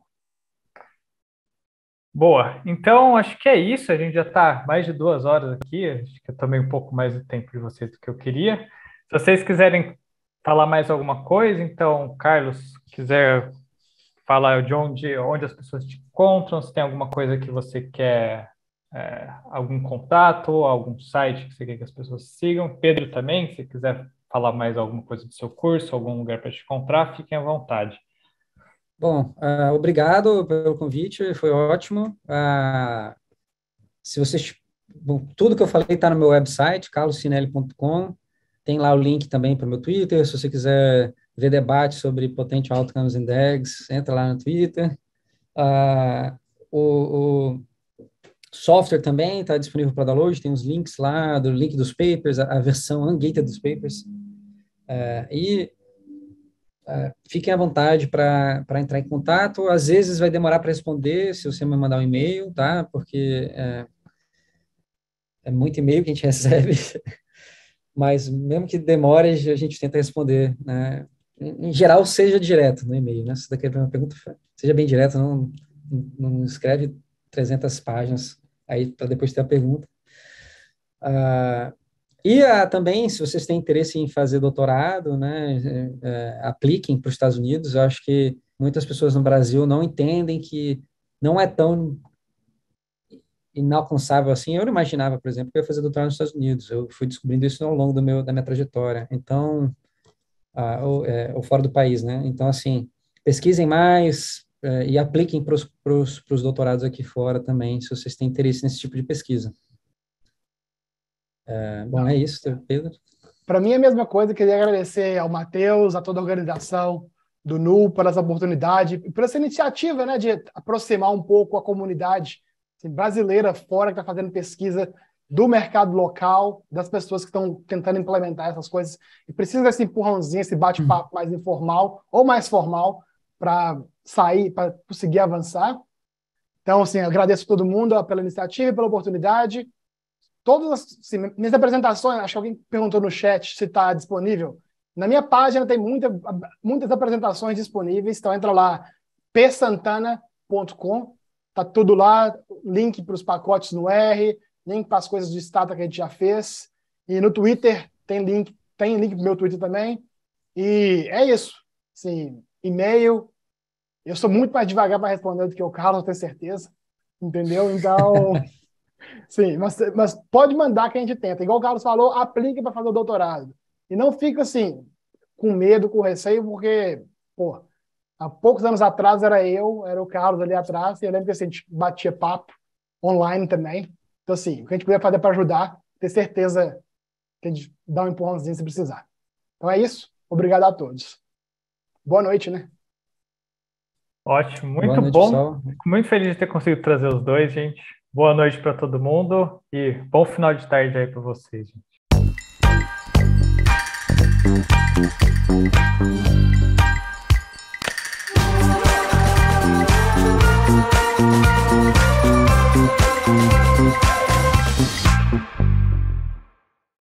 Boa. Então, acho que é isso. A gente já está mais de duas horas aqui. Acho que eu tomei um pouco mais do tempo de vocês do que eu queria. Se vocês quiserem falar mais alguma coisa, então, Carlos, quiser falar de onde, onde as pessoas te encontram, se tem alguma coisa que você quer, é, algum contato, algum site que você quer que as pessoas sigam. Pedro também, se quiser falar mais alguma coisa do seu curso, algum lugar para te encontrar, fiquem à vontade. Bom, uh, obrigado pelo convite, foi ótimo. Uh, se vocês, bom, tudo que eu falei está no meu website, carlosinelli.com. Tem lá o link também para o meu Twitter. Se você quiser ver debate sobre potente Outcomes Index, entra lá no Twitter. Uh, o, o, software também está disponível para download, tem os links lá, do link dos papers, a, a versão ungated dos papers. e ah, fiquem à vontade para entrar em contato. Às vezes vai demorar para responder se você me mandar um e-mail, tá? Porque é, é muito e-mail que a gente recebe, mas mesmo que demore, a gente tenta responder. Né? Em geral, seja direto no e-mail, né? Se daqui a é uma pergunta, seja bem direto, não, não escreve 300 páginas aí para depois ter a pergunta. Uh, e ah, também, se vocês têm interesse em fazer doutorado, né, é, é, apliquem para os Estados Unidos. Eu acho que muitas pessoas no Brasil não entendem que não é tão inalcançável assim. Eu não imaginava, por exemplo, que eu ia fazer doutorado nos Estados Unidos. Eu fui descobrindo isso ao longo do meu, da minha trajetória. Então, ah, ou, é, ou, fora do país, né? Então, assim, pesquisem mais é, e apliquem para os doutorados aqui fora também, se vocês têm interesse nesse tipo de pesquisa. É, bom, é isso, Pedro. Para mim é a mesma coisa, queria agradecer ao Matheus, a toda a organização do NU, por essa oportunidade por essa iniciativa né, de aproximar um pouco a comunidade assim, brasileira fora que está fazendo pesquisa do mercado local, das pessoas que estão tentando implementar essas coisas. E precisa desse empurrãozinho, esse bate-papo uhum. mais informal ou mais formal para sair, para conseguir avançar. Então, assim, agradeço a todo mundo pela iniciativa e pela oportunidade todas as assim, minhas apresentações, acho que alguém perguntou no chat se está disponível. Na minha página tem muita, muitas apresentações disponíveis, então entra lá, psantana.com, tá tudo lá, link para os pacotes no R, link para as coisas do Stata que a gente já fez, e no Twitter tem link, tem link o meu Twitter também, e é isso, sim e-mail, eu sou muito mais devagar para responder do que o Carlos, tenho certeza, entendeu? Então... Sim, mas, mas pode mandar que a gente tenta. Igual o Carlos falou, aplique para fazer o doutorado. E não fica assim, com medo, com receio, porque, pô, há poucos anos atrás era eu, era o Carlos ali atrás, e eu lembro que assim, a gente batia papo online também. Então, assim, o que a gente puder fazer para ajudar, ter certeza que a gente dá um empurrãozinho se precisar. Então é isso. Obrigado a todos. Boa noite, né? Ótimo, muito noite, bom. Muito feliz de ter conseguido trazer os dois, gente. Boa noite para todo mundo e bom final de tarde aí para vocês, gente.